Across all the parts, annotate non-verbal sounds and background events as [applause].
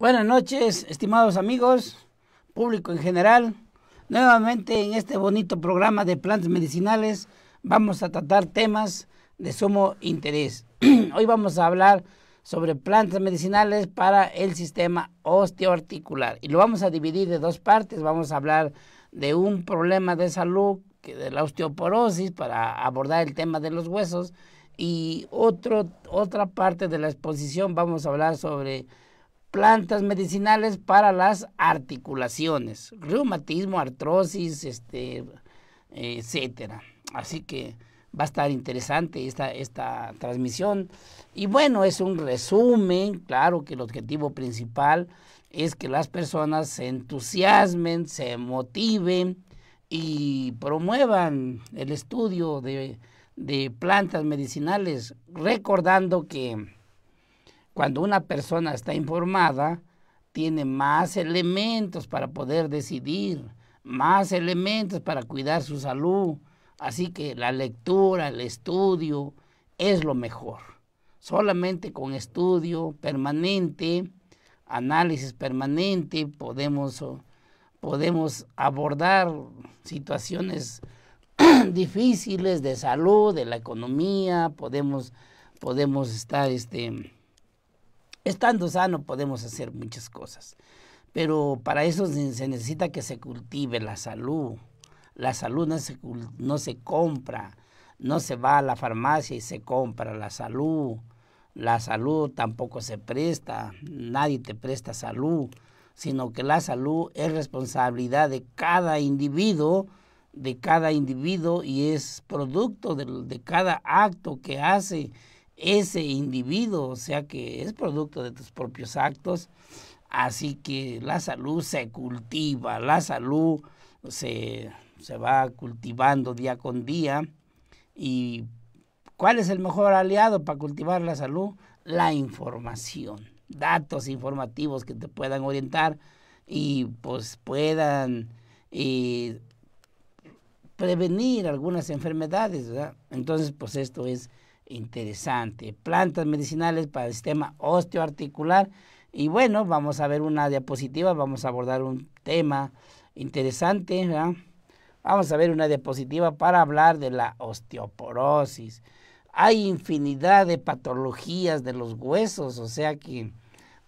Buenas noches, estimados amigos, público en general. Nuevamente en este bonito programa de plantas medicinales vamos a tratar temas de sumo interés. [clears throat] Hoy vamos a hablar sobre plantas medicinales para el sistema osteoarticular y lo vamos a dividir de dos partes. Vamos a hablar de un problema de salud, de la osteoporosis, para abordar el tema de los huesos y otro, otra parte de la exposición vamos a hablar sobre plantas medicinales para las articulaciones, reumatismo, artrosis, este, eh, etcétera. Así que va a estar interesante esta, esta transmisión. Y bueno, es un resumen, claro que el objetivo principal es que las personas se entusiasmen, se motiven y promuevan el estudio de plantas medicinales, recordando que cuando una persona está informada, tiene más elementos para poder decidir, más elementos para cuidar su salud. Así que la lectura, el estudio es lo mejor. Solamente con estudio permanente, análisis permanente, podemos, podemos abordar situaciones [clears throat] difíciles de salud, de la economía, podemos, podemos estar este, Estando sano podemos hacer muchas cosas, pero para eso se necesita que se cultive la salud. La salud no se, compra, no se va a la farmacia y se compra la salud. La salud tampoco se presta, nadie te presta salud, sino que la salud es responsabilidad de cada individuo, de cada individuo y es producto de cada acto que hace ese individuo, o sea que es producto de tus propios actos. Así que la salud se cultiva, la salud se, se va cultivando día con día. ¿Y cuál es el mejor aliado para cultivar la salud? La información, datos informativos que te puedan orientar y pues puedan eh, prevenir algunas enfermedades. Entonces pues esto es interesante. Plantas medicinales para el sistema osteoarticular. Y bueno, vamos a ver una diapositiva, vamos a abordar un tema interesante. Vamos a ver una diapositiva para hablar de la osteoporosis. Hay infinidad de patologías de los huesos, o sea que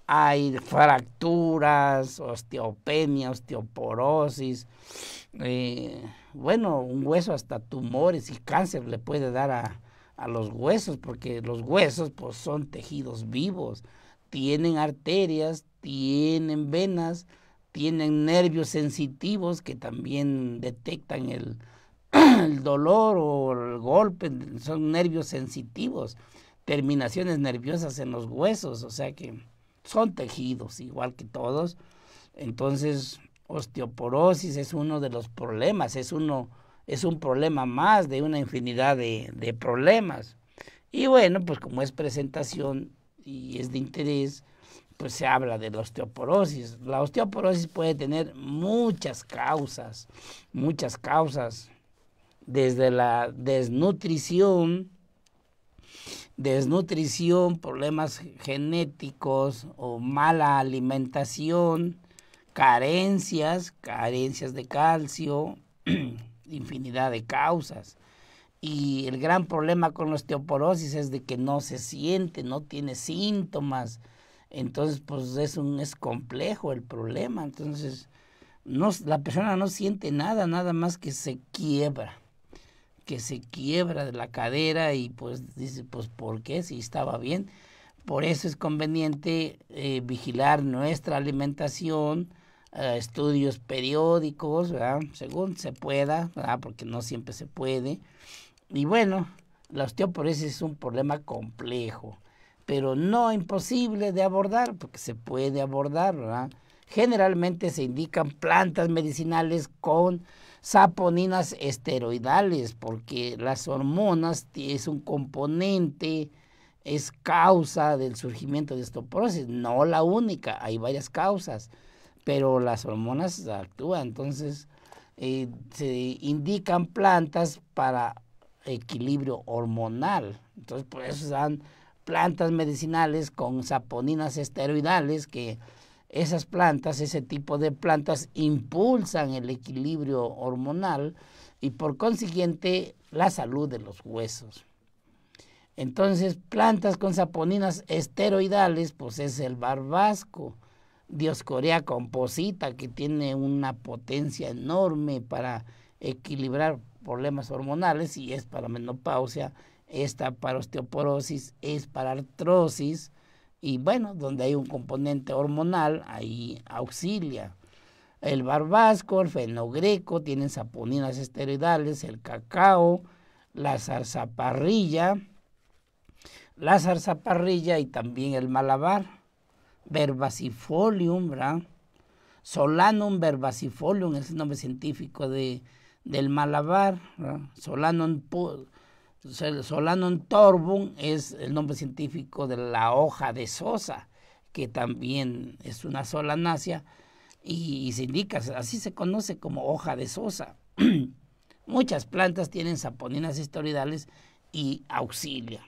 hay fracturas, osteopenia, osteoporosis. Eh, bueno, un hueso hasta tumores y cáncer le puede dar a, a los huesos, porque los huesos pues, son tejidos vivos, tienen arterias, tienen venas, tienen nervios sensitivos que también detectan el, [clears throat] el dolor o el golpe, son nervios sensitivos, terminaciones nerviosas en los huesos, o sea que son tejidos igual que todos. Entonces, osteoporosis es uno de los problemas, es uno es un problema más de una infinidad de, problemas. Y bueno, pues como es presentación y es de interés, pues se habla de la osteoporosis. La osteoporosis puede tener muchas causas, muchas causas, desde la desnutrición, desnutrición, problemas genéticos o mala alimentación, carencias, carencias de calcio, [clears throat] infinidad de causas. Y el gran problema con la osteoporosis es de que no se siente, no tiene síntomas. Entonces, pues es un es complejo el problema. Entonces, no, la persona no siente nada, nada más que se quiebra, que se quiebra de la cadera y pues dice, pues ¿por qué si estaba bien? Por eso es conveniente eh, vigilar nuestra alimentación, estudios periódicos, según se pueda, porque no siempre se puede. Y bueno, la osteoporosis es un problema complejo, pero no imposible de abordar, porque se puede abordar. Generalmente se indican plantas medicinales con saponinas esteroidales, porque las hormonas es un componente, es causa del surgimiento de osteoporosis, no la única, hay varias causas pero las hormonas actúan, entonces eh, se indican plantas para equilibrio hormonal, entonces por eso se dan plantas medicinales con saponinas esteroidales que esas plantas, ese tipo de plantas impulsan el equilibrio hormonal y por consiguiente la salud de los huesos. Entonces, plantas con saponinas esteroidales, pues es el barbasco, Dios composita, que tiene una potencia enorme para equilibrar problemas hormonales y es para menopausia, está para osteoporosis, es para artrosis y bueno, donde hay un componente hormonal, ahí auxilia. El barbasco, el fenogreco, tienen saponinas esteroidales, el cacao, la zarzaparrilla, la zarzaparrilla y también el malabar verbasifolium, ¿verdad? Solanum verbacifolium, es el nombre científico de, del malabar, Solanum, Solanum torbum es el nombre científico de la hoja de sosa, que también es una solanácea y, y se indica, así se conoce como hoja de sosa. [clears throat] Muchas plantas tienen saponinas esteroidales y auxilia,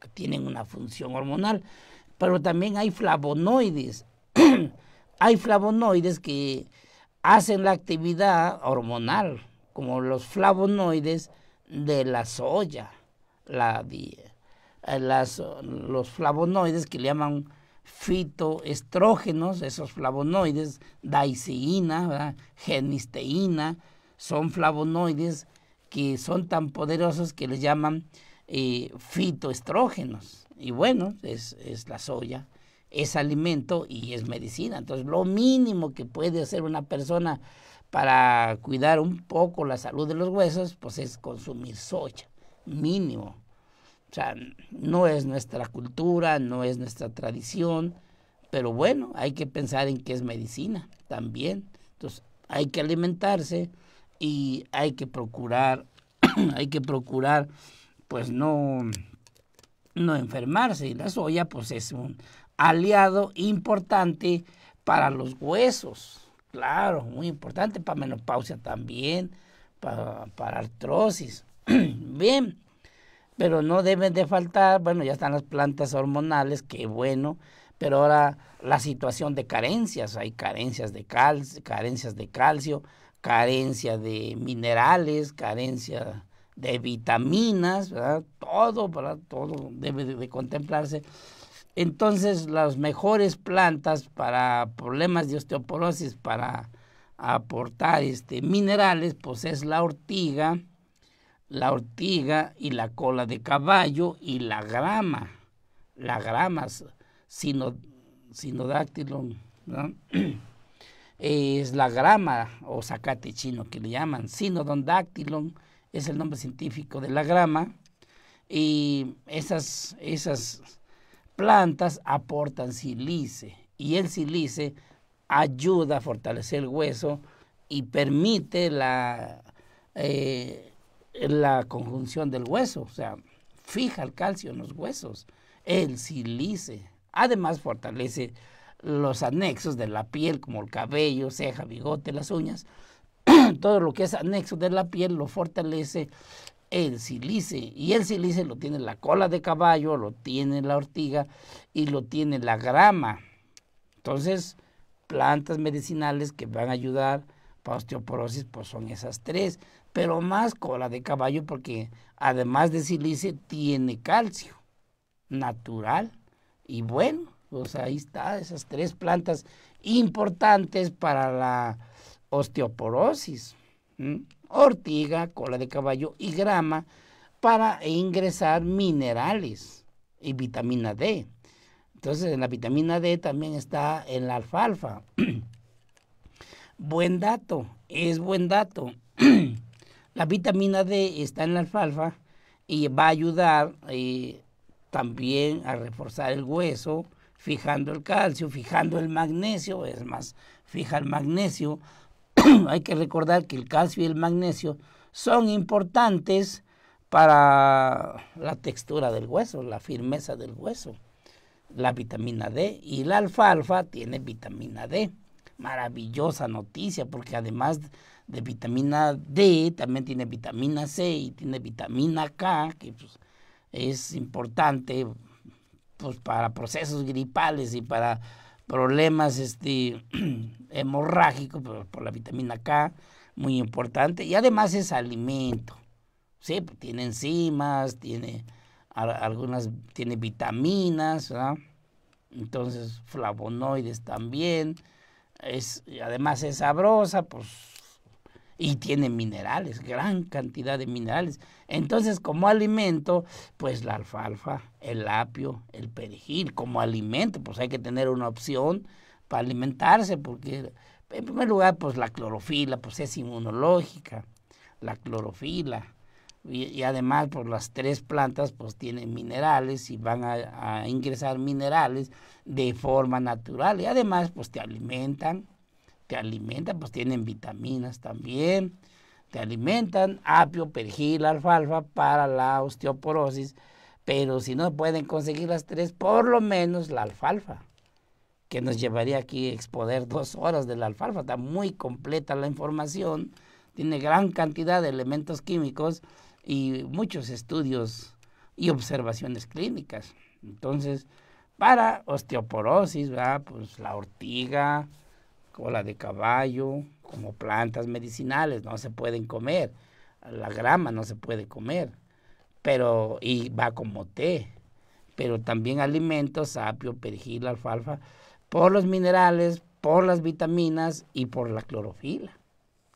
que tienen una función hormonal pero también hay flavonoides. [clears throat] hay flavonoides que hacen la actividad hormonal, como los flavonoides de la soya, eh, los flavonoides que le llaman fitoestrógenos, esos flavonoides, daiceína, genisteína, son flavonoides que son tan poderosos que les llaman eh, fitoestrógenos. Y bueno, es, es la soya, es alimento y es medicina. Entonces, lo mínimo que puede hacer una persona para cuidar un poco la salud de los huesos, pues es consumir soya, mínimo. O sea, no es nuestra cultura, no es nuestra tradición, pero bueno, hay que pensar en que es medicina también. Entonces, hay que alimentarse y hay que procurar, [clears throat] hay que procurar, pues no no enfermarse. Y la soya pues es un aliado importante para los huesos. Claro, muy importante para menopausia también, para, artrosis. [clears throat] Bien, pero no deben de faltar, bueno, ya están las plantas hormonales, qué bueno, pero ahora la situación de carencias, hay carencias de calcio, carencias de calcio, carencia de minerales, carencia de vitaminas, ¿verdad? Todo, Todo debe de, contemplarse. Entonces, las mejores plantas para problemas de osteoporosis, para aportar este, minerales, pues es la ortiga, la ortiga y la cola de caballo y la grama, la grama, sino, [clears throat] es la grama o zacate chino que le llaman sinodondáctilon es el nombre científico de la grama, y esas, esas plantas aportan silice, y el silice ayuda a fortalecer el hueso y permite la, eh, la conjunción del hueso, o sea, fija el calcio en los huesos, el silice. Además fortalece los anexos de la piel como el cabello, ceja, bigote, las uñas [clears throat] todo lo que es anexo de la piel lo fortalece el silice. Y el silice lo tiene la cola de caballo, lo tiene la ortiga y lo tiene la grama. Entonces, plantas medicinales que van a ayudar para osteoporosis, pues son esas tres. Pero más cola de caballo porque además de silice tiene calcio natural y bueno. Pues ahí está, esas tres plantas importantes para la osteoporosis, ortiga, cola de caballo y grama para ingresar minerales y vitamina D. Entonces, la vitamina D también está en la alfalfa. [clears throat] buen dato, es buen dato. [clears throat] la vitamina D está en la alfalfa y va a ayudar eh, también a reforzar el hueso, fijando el calcio, fijando el magnesio, es más, fija el magnesio, [clears throat] hay que recordar que el calcio y el magnesio son importantes para la textura del hueso, la firmeza del hueso, la vitamina D. Y la alfalfa tiene vitamina D. Maravillosa noticia, porque además de vitamina D, también tiene vitamina C y tiene vitamina K, que pues, es importante pues, para procesos gripales y para problemas este, [clears throat] hemorrágicos por, la vitamina K, muy importante. Y además es alimento. Sí, tiene enzimas, tiene algunas, tiene vitaminas, entonces flavonoides también. Es, además es sabrosa, pues, y tiene minerales, gran cantidad de minerales. Entonces, como alimento, pues la alfalfa, el apio, el perejil, como alimento, pues hay que tener una opción para alimentarse, porque en primer lugar, pues la clorofila, pues es inmunológica, la clorofila. Y, además, pues las tres plantas, pues tienen minerales y van a ingresar minerales de forma natural. Y además, pues te alimentan, te alimentan, pues tienen vitaminas también te alimentan apio, perejil, alfalfa para la osteoporosis, pero si no pueden conseguir las tres, por lo menos la alfalfa, que nos llevaría aquí a exponer dos horas de la alfalfa. Está muy completa la información, tiene gran cantidad de elementos químicos y muchos estudios y observaciones clínicas. Entonces, para osteoporosis, ¿verdad? pues la ortiga, cola de caballo, como plantas medicinales, no se pueden comer, la grama no se puede comer, pero y va como té, pero también alimentos, apio, perejil, alfalfa, por los minerales, por las vitaminas y por la clorofila.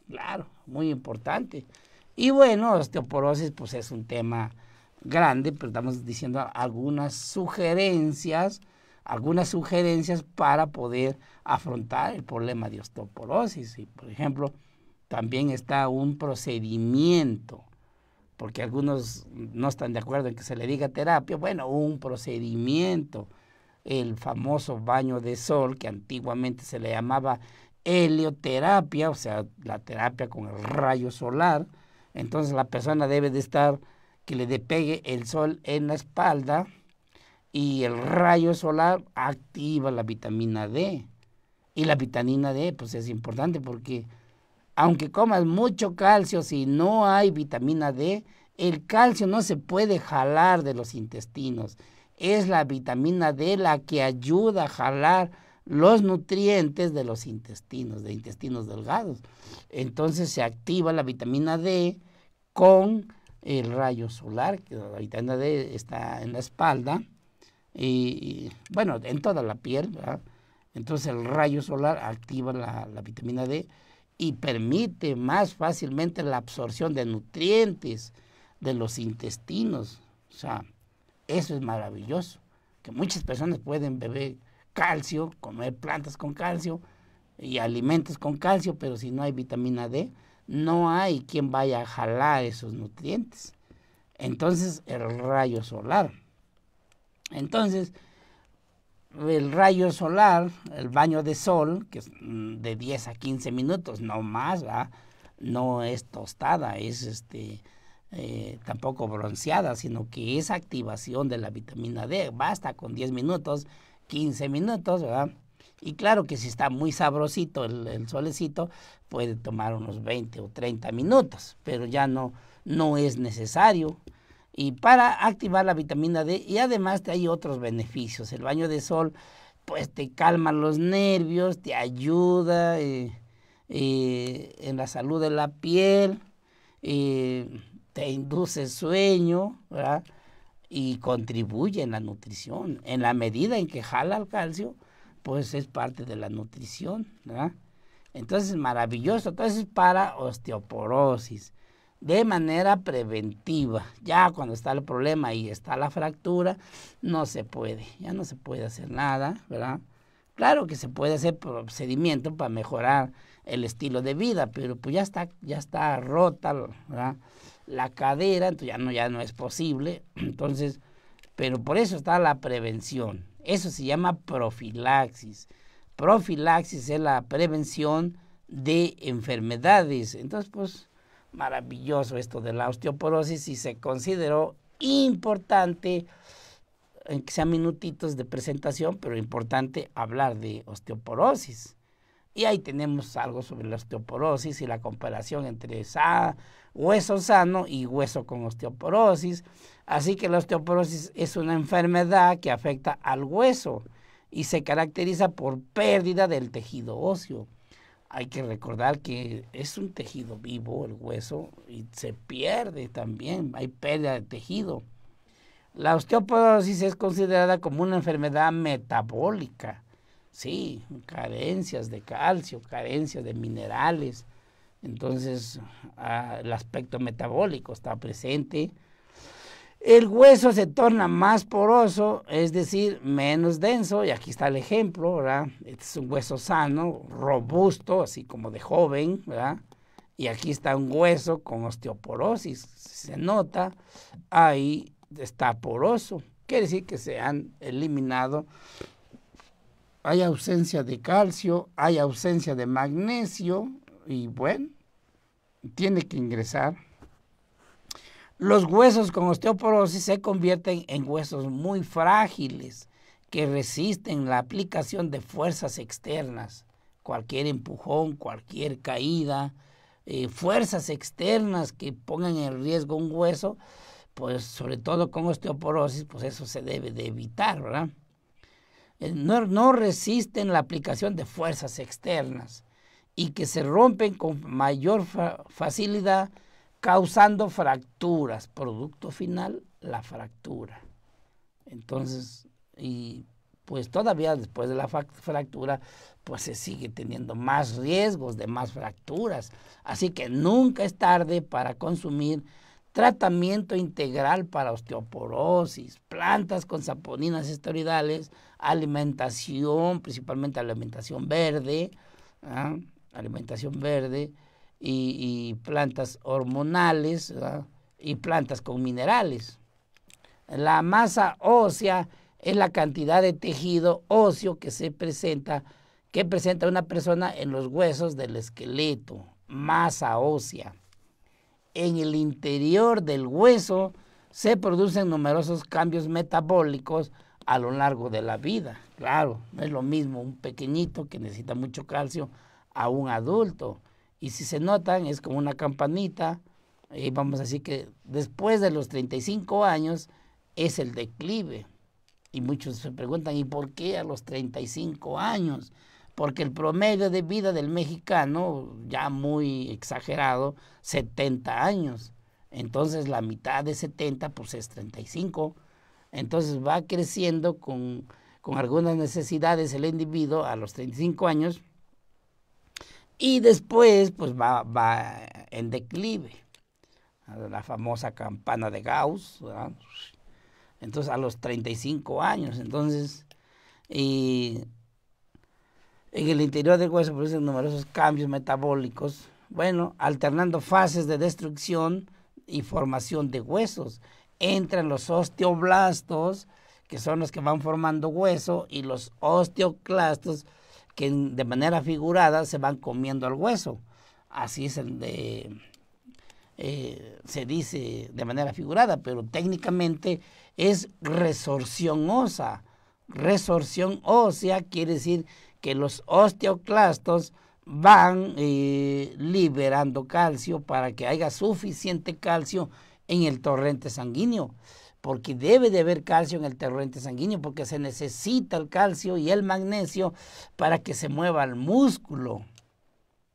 Claro, muy importante. Y bueno, osteoporosis pues es un tema grande, pero estamos diciendo algunas sugerencias algunas sugerencias para poder afrontar el problema de osteoporosis. Y, por ejemplo, también está un procedimiento, porque algunos no están de acuerdo en que se le diga terapia, bueno, un procedimiento, el famoso baño de sol que antiguamente se le llamaba helioterapia, o sea, la terapia con el rayo solar. Entonces la persona debe de estar que le pegue el sol en la espalda, y el rayo solar activa la vitamina D. Y la vitamina D pues es importante porque aunque comas mucho calcio, si no hay vitamina D, el calcio no se puede jalar de los intestinos. Es la vitamina D la que ayuda a jalar los nutrientes de los intestinos, de intestinos delgados. Entonces se activa la vitamina D con el rayo solar, que la vitamina D está en la espalda, y, bueno, en toda la piel, Entonces el rayo solar activa la, la, vitamina D y permite más fácilmente la absorción de nutrientes de los intestinos. O sea, eso es maravilloso, que muchas personas pueden beber calcio, comer plantas con calcio y alimentos con calcio, pero si no hay vitamina D, no hay quien vaya a jalar esos nutrientes. Entonces el rayo solar entonces, el rayo solar, el baño de sol, que es mm, de 10 a 15 minutos, no más, no es tostada, es este eh, tampoco bronceada, sino que es activación de la vitamina D. Basta con 10 minutos, 15 minutos, ¿verdad? Y claro que si está muy sabrosito el, solecito, puede tomar unos 20 o 30 minutos, pero ya no, no es necesario y para activar la vitamina D y además te hay otros beneficios. El baño de sol pues te calma los nervios, te ayuda eh, eh, en la salud de la piel, eh, te induce sueño, Y contribuye en la nutrición. En la medida en que jala el calcio, pues es parte de la nutrición, Entonces Entonces, maravilloso. Entonces, es para osteoporosis de manera preventiva. Ya cuando está el problema y está la fractura, no se puede, ya no se puede hacer nada, ¿verdad? Claro que se puede hacer procedimiento para mejorar el estilo de vida, pero pues ya está, ya está rota la cadera, entonces ya no, ya no es posible. Entonces, pero por eso está la prevención. Eso se llama profilaxis. Profilaxis es la prevención de enfermedades. Entonces, pues, maravilloso esto de la osteoporosis y se consideró importante, que sean minutitos de presentación, pero importante hablar de osteoporosis. Y ahí tenemos algo sobre la osteoporosis y la comparación entre hueso sano y hueso con osteoporosis. Así que la osteoporosis es una enfermedad que afecta al hueso y se caracteriza por pérdida del tejido óseo hay que recordar que es un tejido vivo el hueso y se pierde también, hay pérdida de tejido. La osteoporosis es considerada como una enfermedad metabólica, sí, carencias de calcio, carencias de minerales. Entonces, ah, el aspecto metabólico está presente el hueso se torna más poroso, es decir, menos denso, y aquí está el ejemplo, ¿verdad? Este es un hueso sano, robusto, así como de joven, ¿verdad? Y aquí está un hueso con osteoporosis, si se nota, ahí está poroso. Quiere decir que se han eliminado, hay ausencia de calcio, hay ausencia de magnesio, y bueno, tiene que ingresar los huesos con osteoporosis se convierten en huesos muy frágiles que resisten la aplicación de fuerzas externas, cualquier empujón, cualquier caída, eh, fuerzas externas que pongan en riesgo un hueso, pues sobre todo con osteoporosis, pues eso se debe de evitar, ¿verdad? Eh, no, resisten la aplicación de fuerzas externas y que se rompen con mayor facilidad causando fracturas. Producto final, la fractura. Entonces, y pues todavía después de la fractura, pues se sigue teniendo más riesgos de más fracturas. Así que nunca es tarde para consumir tratamiento integral para osteoporosis, plantas con saponinas esteroidales, alimentación, principalmente alimentación verde, ¿ah? alimentación verde, y, plantas hormonales y plantas con minerales. La masa ósea es la cantidad de tejido óseo que se presenta, que presenta una persona en los huesos del esqueleto, masa ósea. En el interior del hueso se producen numerosos cambios metabólicos a lo largo de la vida. Claro, no es lo mismo un pequeñito que necesita mucho calcio a un adulto. Y si se notan, es como una campanita. Y eh, vamos a decir que después de los 35 años es el declive. Y muchos se preguntan, ¿y por qué a los 35 años? Porque el promedio de vida del mexicano, ya muy exagerado, 70 años. Entonces la mitad de 70 pues es 35. Entonces va creciendo con, con algunas necesidades el individuo a los 35 años y después pues va, va en declive. La famosa campana de Gauss, entonces a los 35 años, entonces, en el interior del hueso producen numerosos cambios metabólicos, bueno, alternando fases de destrucción y formación de huesos. Entran los osteoblastos, que son los que van formando hueso, y los osteoclastos, que de manera figurada se van comiendo el hueso. Así es el de, eh, se dice de manera figurada, pero técnicamente es resorción ósea. Resorción ósea quiere decir que los osteoclastos van eh, liberando calcio para que haya suficiente calcio en el torrente sanguíneo porque debe de haber calcio en el torrente sanguíneo, porque se necesita el calcio y el magnesio para que se mueva el músculo.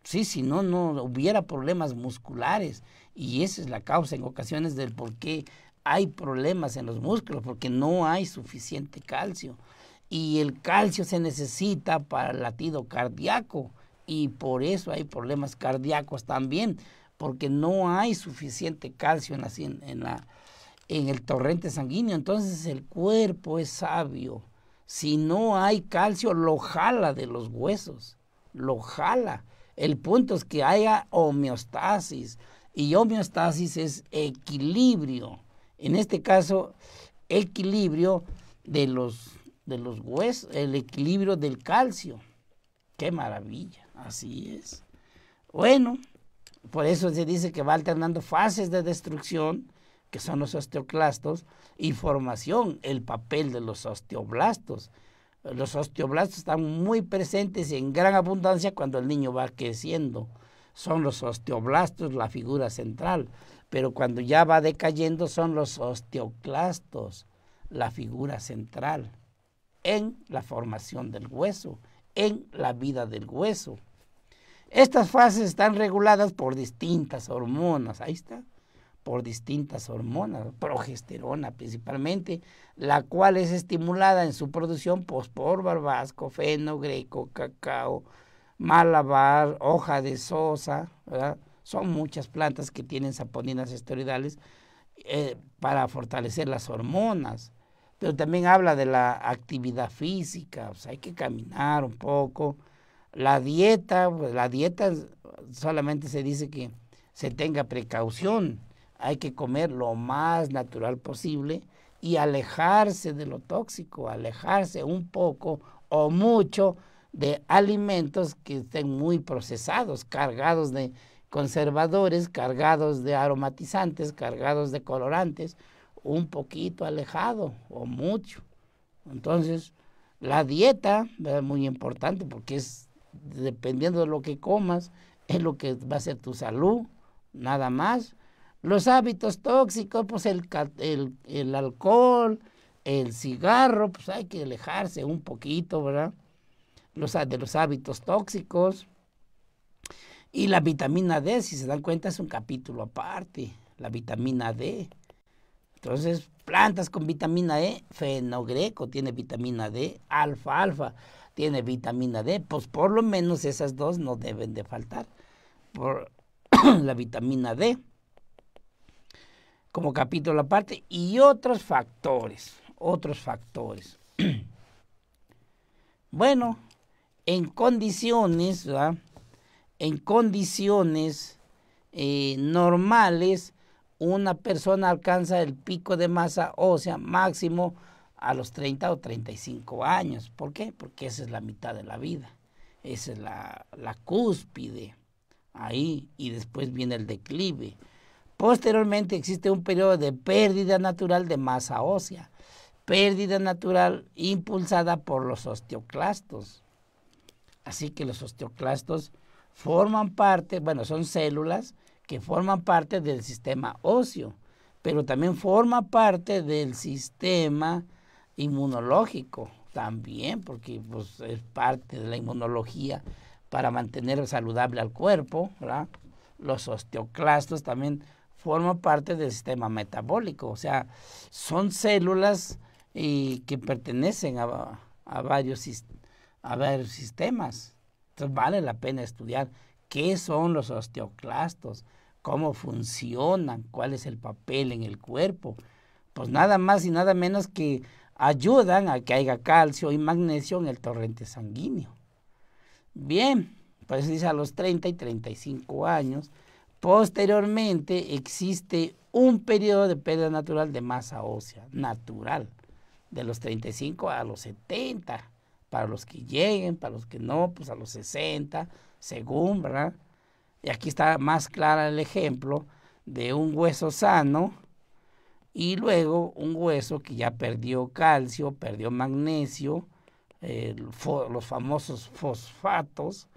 Sí, si no, no hubiera problemas musculares. Y esa es la causa en ocasiones del por qué hay problemas en los músculos, porque no hay suficiente calcio. Y el calcio se necesita para el latido cardíaco. Y por eso hay problemas cardíacos también, porque no hay suficiente calcio en la en el torrente sanguíneo. Entonces el cuerpo es sabio. Si no hay calcio, lo jala de los huesos, lo jala. El punto es que haya homeostasis y homeostasis es equilibrio. En este caso, equilibrio de los, de los huesos, el equilibrio del calcio. Qué maravilla, así es. Bueno, por eso se dice que va alternando fases de destrucción que son los osteoclastos, y formación, el papel de los osteoblastos. Los osteoblastos están muy presentes y en gran abundancia cuando el niño va creciendo. Son los osteoblastos la figura central, pero cuando ya va decayendo son los osteoclastos la figura central en la formación del hueso, en la vida del hueso. Estas fases están reguladas por distintas hormonas. Ahí está por distintas hormonas, progesterona principalmente, la cual es estimulada en su producción pues, por barbasco, feno, greco, cacao, malabar, hoja de sosa, son muchas plantas que tienen saponinas esteroidales eh, para fortalecer las hormonas. Pero también habla de la actividad física, hay que caminar un poco. La dieta, pues, la dieta solamente se dice que se tenga precaución, hay que comer lo más natural posible y alejarse de lo tóxico, alejarse un poco o mucho de alimentos que estén muy procesados, cargados de conservadores, cargados de aromatizantes, cargados de colorantes, un poquito alejado o mucho. Entonces, la dieta es muy importante porque es dependiendo de lo que comas, es lo que va a ser tu salud, nada más. Los hábitos tóxicos, pues el, el, alcohol, el cigarro, pues hay que alejarse un poquito, ¿verdad? Los, de los hábitos tóxicos. Y la vitamina D, si se dan cuenta, es un capítulo aparte, la vitamina D. Entonces, plantas con vitamina E, fenogreco tiene vitamina D, alfa tiene vitamina D, pues por lo menos esas dos no deben de faltar por [clears throat] la vitamina D como capítulo aparte y otros factores, otros factores. [clears throat] bueno, en condiciones, en condiciones eh, normales, una persona alcanza el pico de masa ósea máximo a los 30 o 35 años. ¿Por qué? Porque esa es la mitad de la vida. Esa es la, la cúspide. Ahí. Y después viene el declive. Posteriormente existe un periodo de pérdida natural de masa ósea, pérdida natural impulsada por los osteoclastos. Así que los osteoclastos forman parte, bueno, son células que forman parte del sistema óseo, pero también forma parte del sistema inmunológico, también, porque pues, es parte de la inmunología para mantener saludable al cuerpo, ¿verdad? Los osteoclastos también forma parte del sistema metabólico, o sea, son células y eh, que pertenecen a, varios, a varios sistemas. Entonces vale la pena estudiar qué son los osteoclastos, cómo funcionan, cuál es el papel en el cuerpo. Pues nada más y nada menos que ayudan a que haya calcio y magnesio en el torrente sanguíneo. Bien, pues dice a los 30 y 35 años Posteriormente existe un periodo de pérdida natural de masa ósea, natural, de los 35 a los 70, para los que lleguen, para los que no, pues a los 60, según, ¿verdad? Y aquí está más claro el ejemplo de un hueso sano y luego un hueso que ya perdió calcio, perdió magnesio, eh, los famosos fosfatos,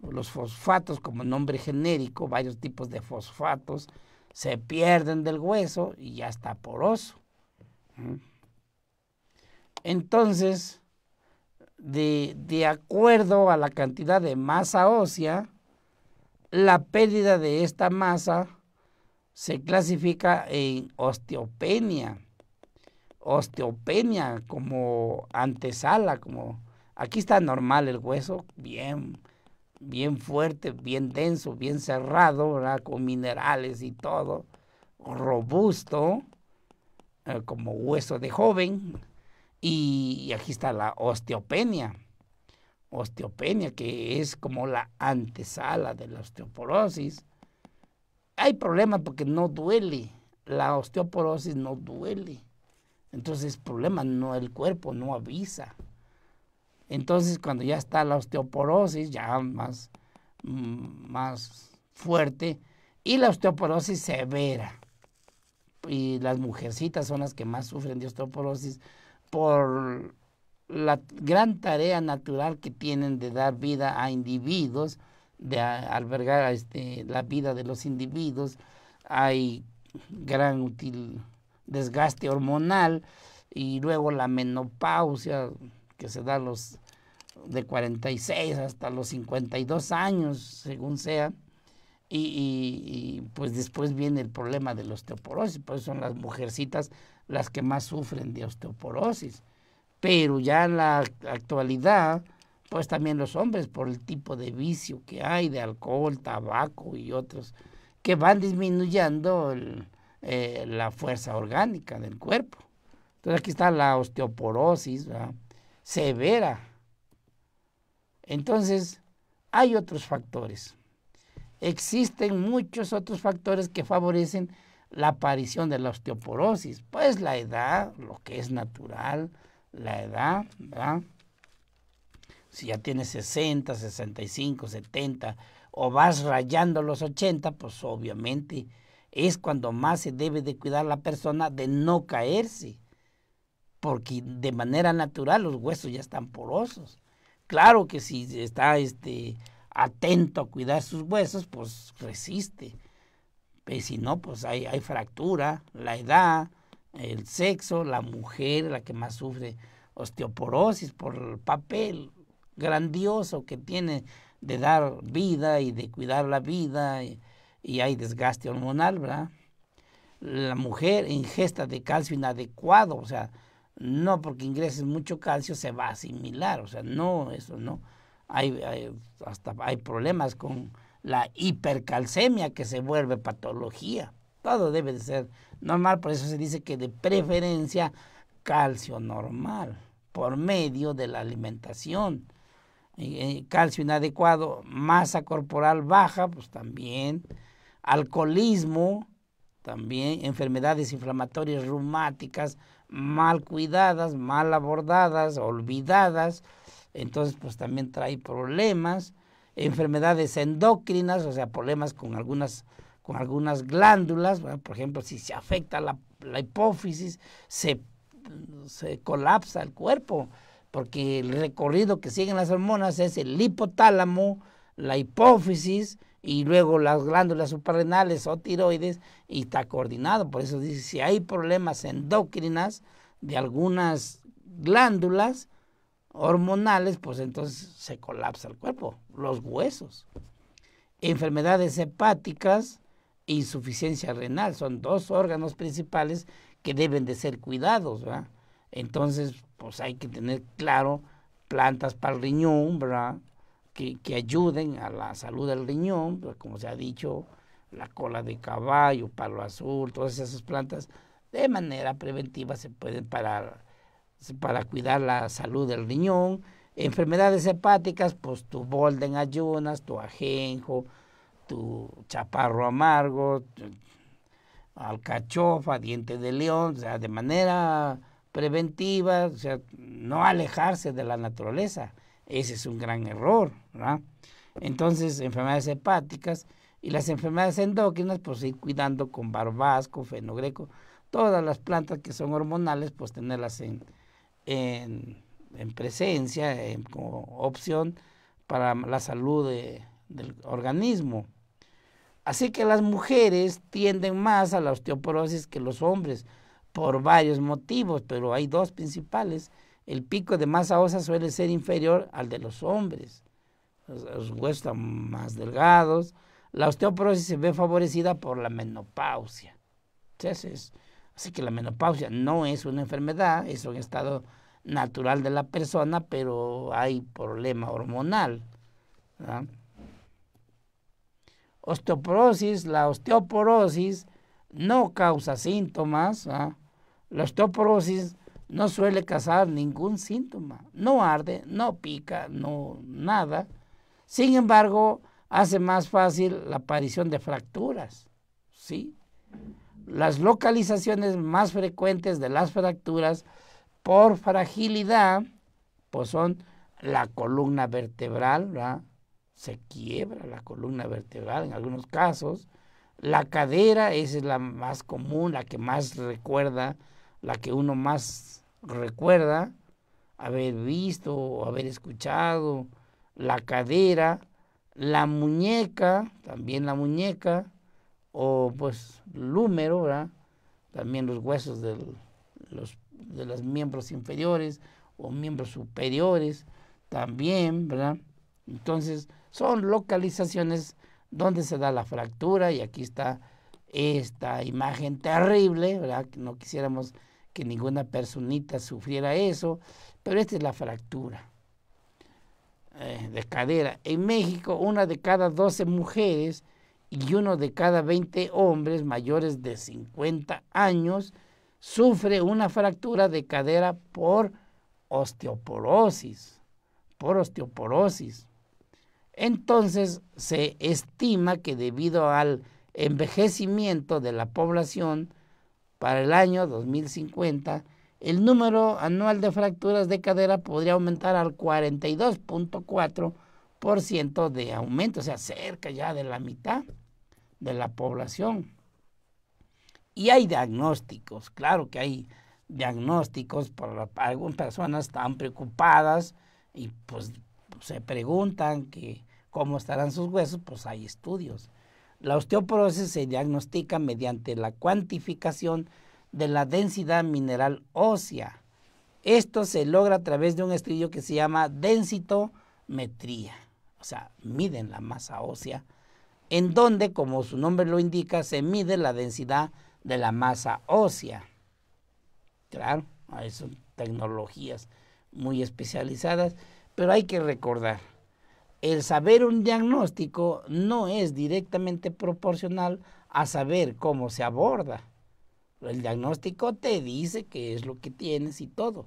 los fosfatos como nombre genérico, varios tipos de fosfatos, se pierden del hueso y ya está poroso. Entonces, de, de, acuerdo a la cantidad de masa ósea, la pérdida de esta masa se clasifica en osteopenia. Osteopenia como antesala, como aquí está normal el hueso, bien bien fuerte, bien denso, bien cerrado, con minerales y todo, robusto, eh, como hueso de joven. Y, aquí está la osteopenia. Osteopenia, que es como la antesala de la osteoporosis. Hay problemas porque no duele. La osteoporosis no duele. Entonces, problema no, el cuerpo no avisa. Entonces, cuando ya está la osteoporosis, ya más, mm, más fuerte, y la osteoporosis severa. Y las mujercitas son las que más sufren de osteoporosis por la gran tarea natural que tienen de dar vida a individuos, de albergar este, la vida de los individuos. Hay gran desgaste hormonal y luego la menopausia, que se da los de 46 hasta los 52 años, según sea. Y, pues después viene el problema de la osteoporosis, pues son las mujercitas las que más sufren de osteoporosis. Pero ya en la actualidad, pues también los hombres por el tipo de vicio que hay de alcohol, tabaco y otros, que van disminuyendo eh, la fuerza orgánica del cuerpo. Entonces aquí está la osteoporosis, ¿verdad? severa. Entonces, hay otros factores. Existen muchos otros factores que favorecen la aparición de la osteoporosis. Pues la edad, lo que es natural, la edad, ¿verdad? Si ya tienes 60, 65, 70 o vas rayando los 80, pues obviamente es cuando más se debe de cuidar la persona de no caerse porque de manera natural los huesos ya están porosos. Claro que si está este, atento a cuidar sus huesos, pues resiste. Pero pues, si no, pues hay, fractura, la edad, el sexo, la mujer, la que más sufre osteoporosis por el papel grandioso que tiene de dar vida y de cuidar la vida y, y hay desgaste hormonal, ¿verdad? La mujer ingesta de calcio inadecuado, o sea, no porque ingreses mucho calcio se va a asimilar, o sea, no, eso no. Hay, hasta hay problemas con la hipercalcemia que se vuelve patología. Todo debe de ser normal, por eso se dice que de preferencia calcio normal por medio de la alimentación. Eh, calcio inadecuado, masa corporal baja, pues también. Alcoholismo, también enfermedades inflamatorias reumáticas mal cuidadas, mal abordadas, olvidadas, entonces pues también trae problemas, enfermedades endocrinas, o sea, problemas con algunas con algunas glándulas, por ejemplo, si se afecta la, la hipófisis, se, colapsa el cuerpo, porque el recorrido que siguen las hormonas es el hipotálamo, la hipófisis, y luego las glándulas suprarrenales o tiroides y está coordinado. Por eso dice, si hay problemas endocrinas de algunas glándulas hormonales, pues entonces se colapsa el cuerpo, los huesos. Enfermedades hepáticas, insuficiencia renal, son dos órganos principales que deben de ser cuidados, Entonces, pues hay que tener claro plantas para el riñón, ¿verdad? que, ayuden a la salud del riñón, pues, como se ha dicho, la cola de caballo, palo azul, todas esas plantas, de manera preventiva se pueden parar para cuidar la salud del riñón. Enfermedades hepáticas, pues tu bolden ayunas, tu ajenjo, tu chaparro amargo, alcachofa, diente de león, o sea, de manera preventiva, o sea, no alejarse de la naturaleza. Ese es un gran error, ¿verdad? Entonces, enfermedades hepáticas y las enfermedades endócrinas, pues ir cuidando con barbasco, fenogreco, todas las plantas que son hormonales, pues tenerlas en, presencia, en, como opción para la salud del organismo. Así que las mujeres tienden más a la osteoporosis que los hombres por varios motivos, pero hay dos principales el pico de masa ósea suele ser inferior al de los hombres. Los, huesos están más delgados. La osteoporosis se ve favorecida por la menopausia. Entonces, así que la menopausia no es una enfermedad, es un estado natural de la persona, pero hay problema hormonal. Osteoporosis, la osteoporosis no causa síntomas. La osteoporosis no suele causar ningún síntoma, no arde, no pica, no nada. Sin embargo, hace más fácil la aparición de fracturas, ¿sí? Las localizaciones más frecuentes de las fracturas por fragilidad pues son la columna vertebral, se quiebra la columna vertebral en algunos casos, la cadera, esa es la más común, la que más recuerda, la que uno más recuerda haber visto o haber escuchado la cadera, la muñeca, también la muñeca, o pues húmero, ¿verdad? también los huesos los, de los miembros inferiores o miembros superiores, también, ¿verdad? Entonces, son localizaciones donde se da la fractura y aquí está esta imagen terrible, ¿verdad? No quisiéramos que ninguna personita sufriera eso, pero esta es la fractura eh, de cadera. En México, una de cada 12 mujeres y uno de cada 20 hombres mayores de 50 años sufre una fractura de cadera por osteoporosis, por osteoporosis. Entonces se estima que debido al envejecimiento de la población, para el año 2050, el número anual de fracturas de cadera podría aumentar al 42.4% de aumento, o sea, cerca ya de la mitad de la población. Y hay diagnósticos, claro que hay diagnósticos, por algunas personas están preocupadas y pues se preguntan que cómo estarán sus huesos, pues hay estudios. La osteoporosis se diagnostica mediante la cuantificación de la densidad mineral ósea. Esto se logra a través de un estudio que se llama densitometría, o sea, miden la masa ósea, en donde, como su nombre lo indica, se mide la densidad de la masa ósea. Claro, son tecnologías muy especializadas, pero hay que recordar el saber un diagnóstico no es directamente proporcional a saber cómo se aborda. El diagnóstico te dice qué es lo que tienes y todo,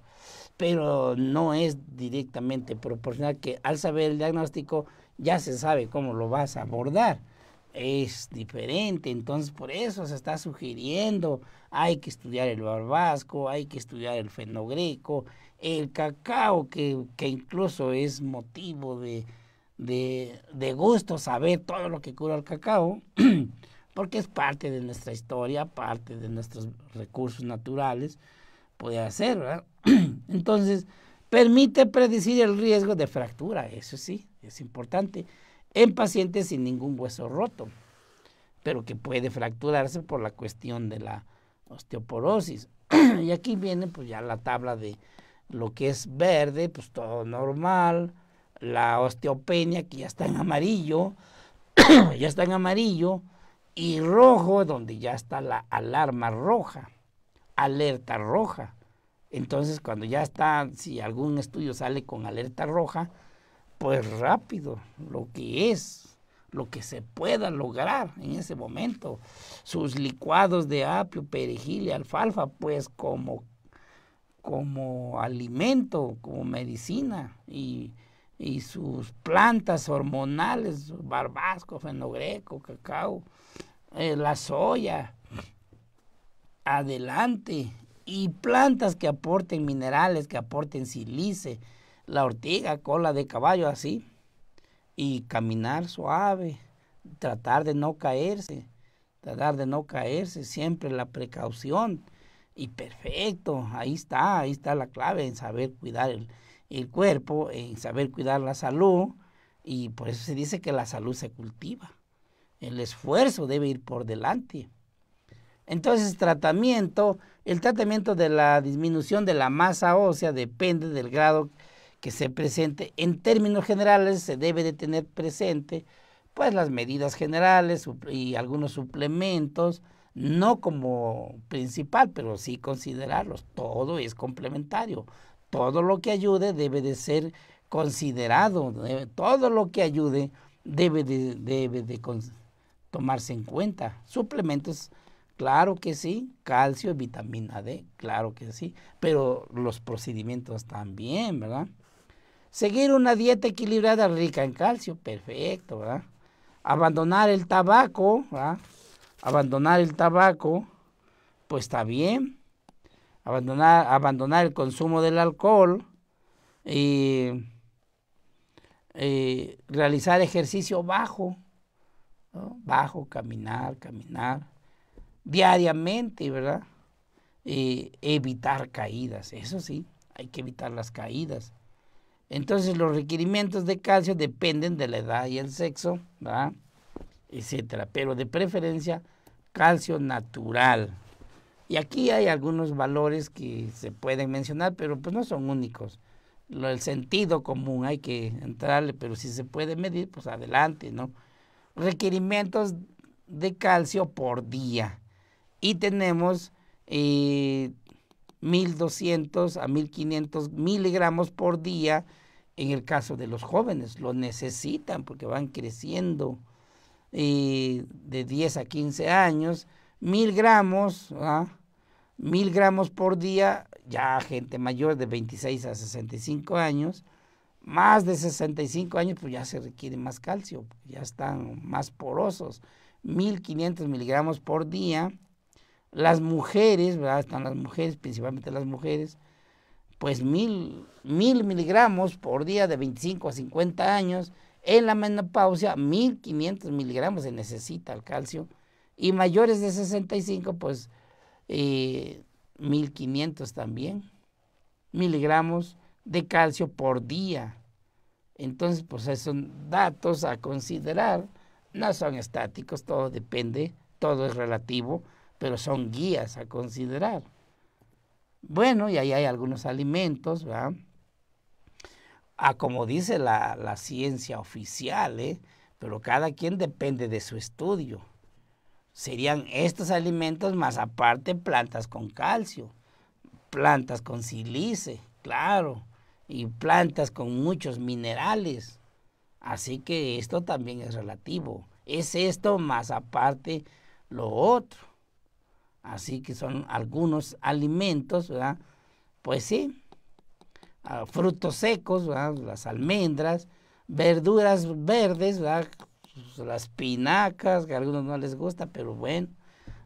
pero no es directamente proporcional que al saber el diagnóstico ya se sabe cómo lo vas a abordar. Es diferente, entonces por eso se está sugiriendo, hay que estudiar el barbasco, hay que estudiar el fenogreco, el cacao, que, que incluso es motivo de, de, gusto saber todo lo que cura el cacao, [clears throat] porque es parte de nuestra historia, parte de nuestros recursos naturales, puede ser, ¿verdad? [clears throat] Entonces, permite predecir el riesgo de fractura, eso sí, es importante, en pacientes sin ningún hueso roto, pero que puede fracturarse por la cuestión de la osteoporosis. [clears throat] y aquí viene pues ya la tabla de lo que es verde, pues todo normal, la osteopenia, que ya está en amarillo, [clears throat] ya está en amarillo, y rojo, donde ya está la alarma roja, alerta roja. Entonces, cuando ya está, si algún estudio sale con alerta roja, pues rápido, lo que es, lo que se pueda lograr en ese momento. Sus licuados de apio, perejil y alfalfa, pues como, como alimento, como medicina. Y y sus plantas hormonales, barbasco, fenogreco, cacao, eh, la soya, adelante, y plantas que aporten minerales, que aporten silice, la ortiga, cola de caballo, así, y caminar suave, tratar de no caerse, tratar de no caerse, siempre la precaución, y perfecto, ahí está, ahí está la clave en saber cuidar el el cuerpo, en saber cuidar la salud, y por eso se dice que la salud se cultiva. El esfuerzo debe ir por delante. Entonces, tratamiento, el tratamiento de la disminución de la masa ósea depende del grado que se presente. En términos generales, se debe de tener presente pues las medidas generales y algunos suplementos, no como principal, pero sí considerarlos. Todo es complementario todo lo que ayude debe de ser considerado, todo lo que ayude debe de, tomarse en cuenta. Suplementos, claro que sí, calcio, vitamina D, claro que sí, pero los procedimientos también, ¿verdad? Seguir una dieta equilibrada rica en calcio, perfecto, ¿verdad? Abandonar el tabaco, ¿verdad? Abandonar el tabaco, pues está bien abandonar, abandonar el consumo del alcohol y, realizar ejercicio bajo, bajo, caminar, caminar diariamente, ¿verdad? evitar caídas, eso sí, hay que evitar las caídas. Entonces los requerimientos de calcio dependen de la edad y el sexo, ¿verdad? etcétera, pero de preferencia calcio natural. Y aquí hay algunos valores que se pueden mencionar, pero pues no son únicos. el sentido común hay que entrarle, pero si se puede medir, pues adelante, ¿no? Requerimientos de calcio por día. Y tenemos 1200 eh, a 1500 miligramos por día en el caso de los jóvenes. Lo necesitan porque van creciendo eh, de 10 a 15 años. Mil gramos, ¿ah? mil gramos por día, ya gente mayor de 26 a 65 años, más de 65 años, pues ya se requiere más calcio, ya están más porosos, 1500 miligramos por día. Las mujeres, ¿verdad? Están las mujeres, principalmente las mujeres, pues mil, mil miligramos por día de 25 a 50 años. En la menopausia, 1500 miligramos se necesita el calcio. Y mayores de 65, pues 1500 eh, también miligramos de calcio por día. Entonces, pues esos son datos a considerar, no son estáticos, todo depende, todo es relativo, pero son guías a considerar. Bueno, y ahí hay algunos alimentos, ¿verdad? A ah, como dice la, la ciencia oficial, ¿eh? pero cada quien depende de su estudio serían estos alimentos más aparte plantas con calcio, plantas con silice, claro, y plantas con muchos minerales. Así que esto también es relativo. Es esto más aparte lo otro. Así que son algunos alimentos, ¿verdad? Pues sí, ah, frutos secos, ¿verdad? las almendras, verduras verdes, ¿verdad? Pues, las espinacas, que a algunos no les gusta, pero bueno,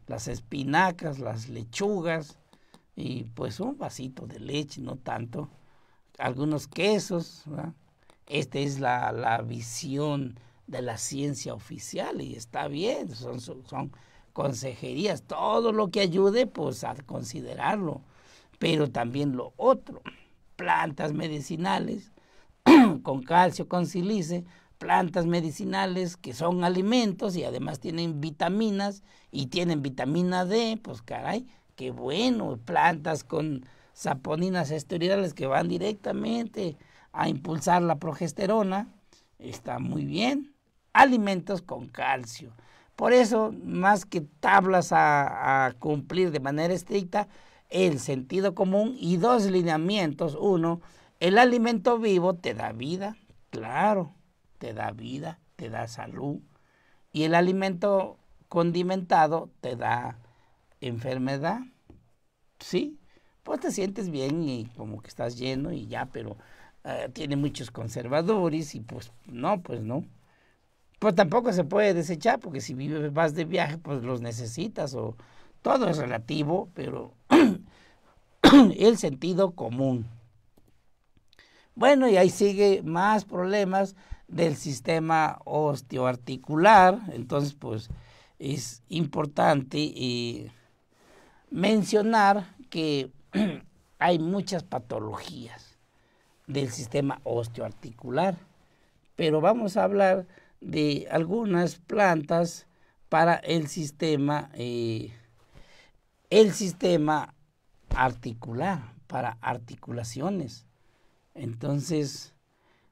las espinacas, las lechugas y pues un vasito de leche, no tanto, algunos quesos. Esta es la, visión de la ciencia oficial y está bien, son, son consejerías, todo lo que ayude pues a considerarlo, pero también lo otro, plantas medicinales [clears throat] con calcio, con silice, plantas medicinales que son alimentos y además tienen vitaminas y tienen vitamina D, pues caray, qué bueno, plantas con saponinas esteroidales que van directamente a impulsar la progesterona, está muy bien. Alimentos con calcio. Por eso, más que tablas a, a cumplir de manera estricta, el sentido común y dos lineamientos. Uno, el alimento vivo te da vida, claro te da vida, te da salud. Y el alimento condimentado te da enfermedad. Sí, pues te sientes bien y como que estás lleno y ya, pero eh, tiene muchos conservadores y pues no, pues no. Pues tampoco se puede desechar porque si vives, vas de viaje, pues los necesitas o todo es relativo, pero [clears throat] el sentido común bueno, y ahí sigue más problemas del sistema osteoarticular, entonces pues es importante eh, mencionar que [clears throat] hay muchas patologías del sistema osteoarticular, pero vamos a hablar de algunas plantas para el sistema, eh, el sistema articular, para articulaciones. Entonces,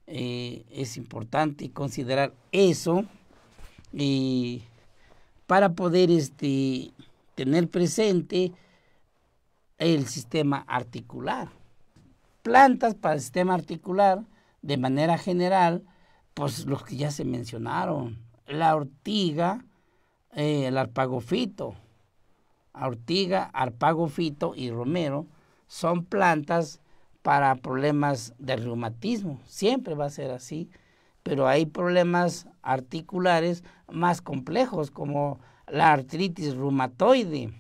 eh, es importante considerar eso para poder este, tener presente el sistema articular. Plantas para el sistema articular, de manera general, pues los que ya se mencionaron, la ortiga, eh, el arpagofito, ortiga, arpagofito y romero son plantas para problemas de reumatismo, siempre va a ser así, pero hay problemas articulares más complejos como la artritis reumatoide.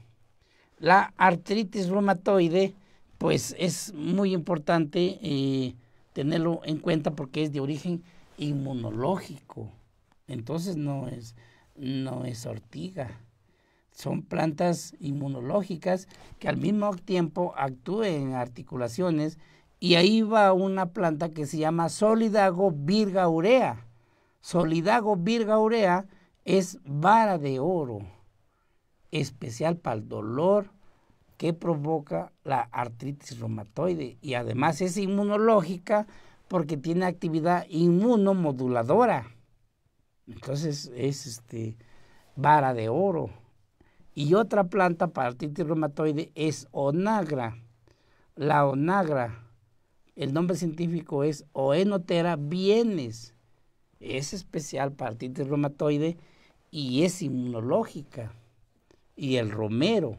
La artritis reumatoide, pues es muy importante eh, tenerlo en cuenta porque es de origen inmunológico, entonces no es, no es ortiga son plantas inmunológicas que al mismo tiempo actúan en articulaciones y ahí va una planta que se llama Solidago virgaurea. Solidago urea es vara de oro, especial para el dolor que provoca la artritis reumatoide y además es inmunológica porque tiene actividad inmunomoduladora. Entonces es este vara de oro y otra planta para artritis reumatoide es onagra. La onagra, el nombre científico es Oenotera bienes. Es especial para artritis reumatoide y es inmunológica. Y el romero,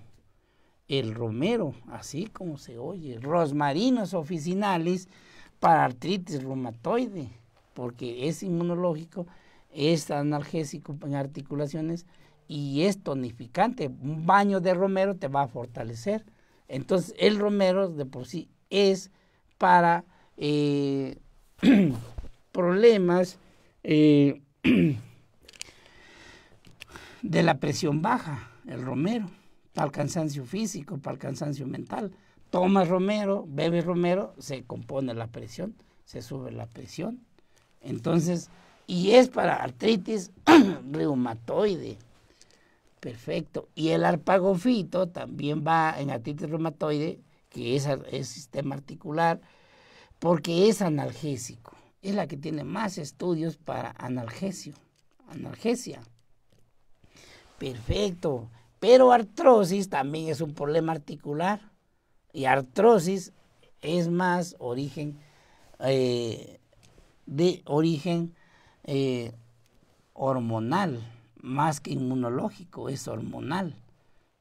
el romero, así como se oye, rosmarinos oficinales para artritis reumatoide, porque es inmunológico, es analgésico en articulaciones y es tonificante. Un baño de romero te va a fortalecer. Entonces, el romero de por sí es para eh, [clears throat] problemas eh, [clears throat] de la presión baja, el romero, para el cansancio físico, para el cansancio mental. Tomas romero, bebes romero, se compone la presión, se sube la presión. Entonces, y es para artritis [clears throat] reumatoide, Perfecto. Y el arpagofito también va en artritis reumatoide, que es, el sistema articular, porque es analgésico. Es la que tiene más estudios para analgesio, analgesia. Perfecto. Pero artrosis también es un problema articular. Y artrosis es más origen eh, de origen eh, hormonal más que inmunológico, es hormonal.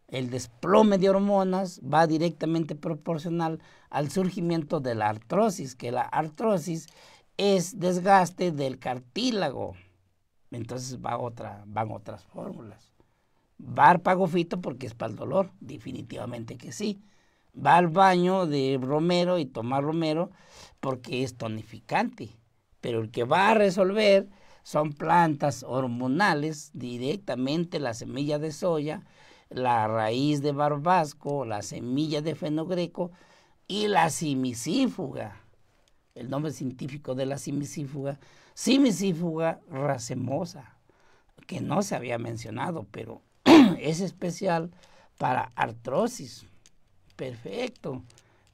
El desplome de hormonas va directamente proporcional al surgimiento de la artrosis, que la artrosis es desgaste del cartílago. Entonces va otra, van otras fórmulas. Va al pagofito porque es para el dolor, definitivamente que sí. Va al baño de romero y tomar romero porque es tonificante. Pero el que va a resolver son plantas hormonales, directamente la semilla de soya, la raíz de barbasco, la semilla de fenogreco y la simicífuga. El nombre científico de la simicífuga, simicífuga racemosa, que no se había mencionado, pero [clears throat] es especial para artrosis. Perfecto.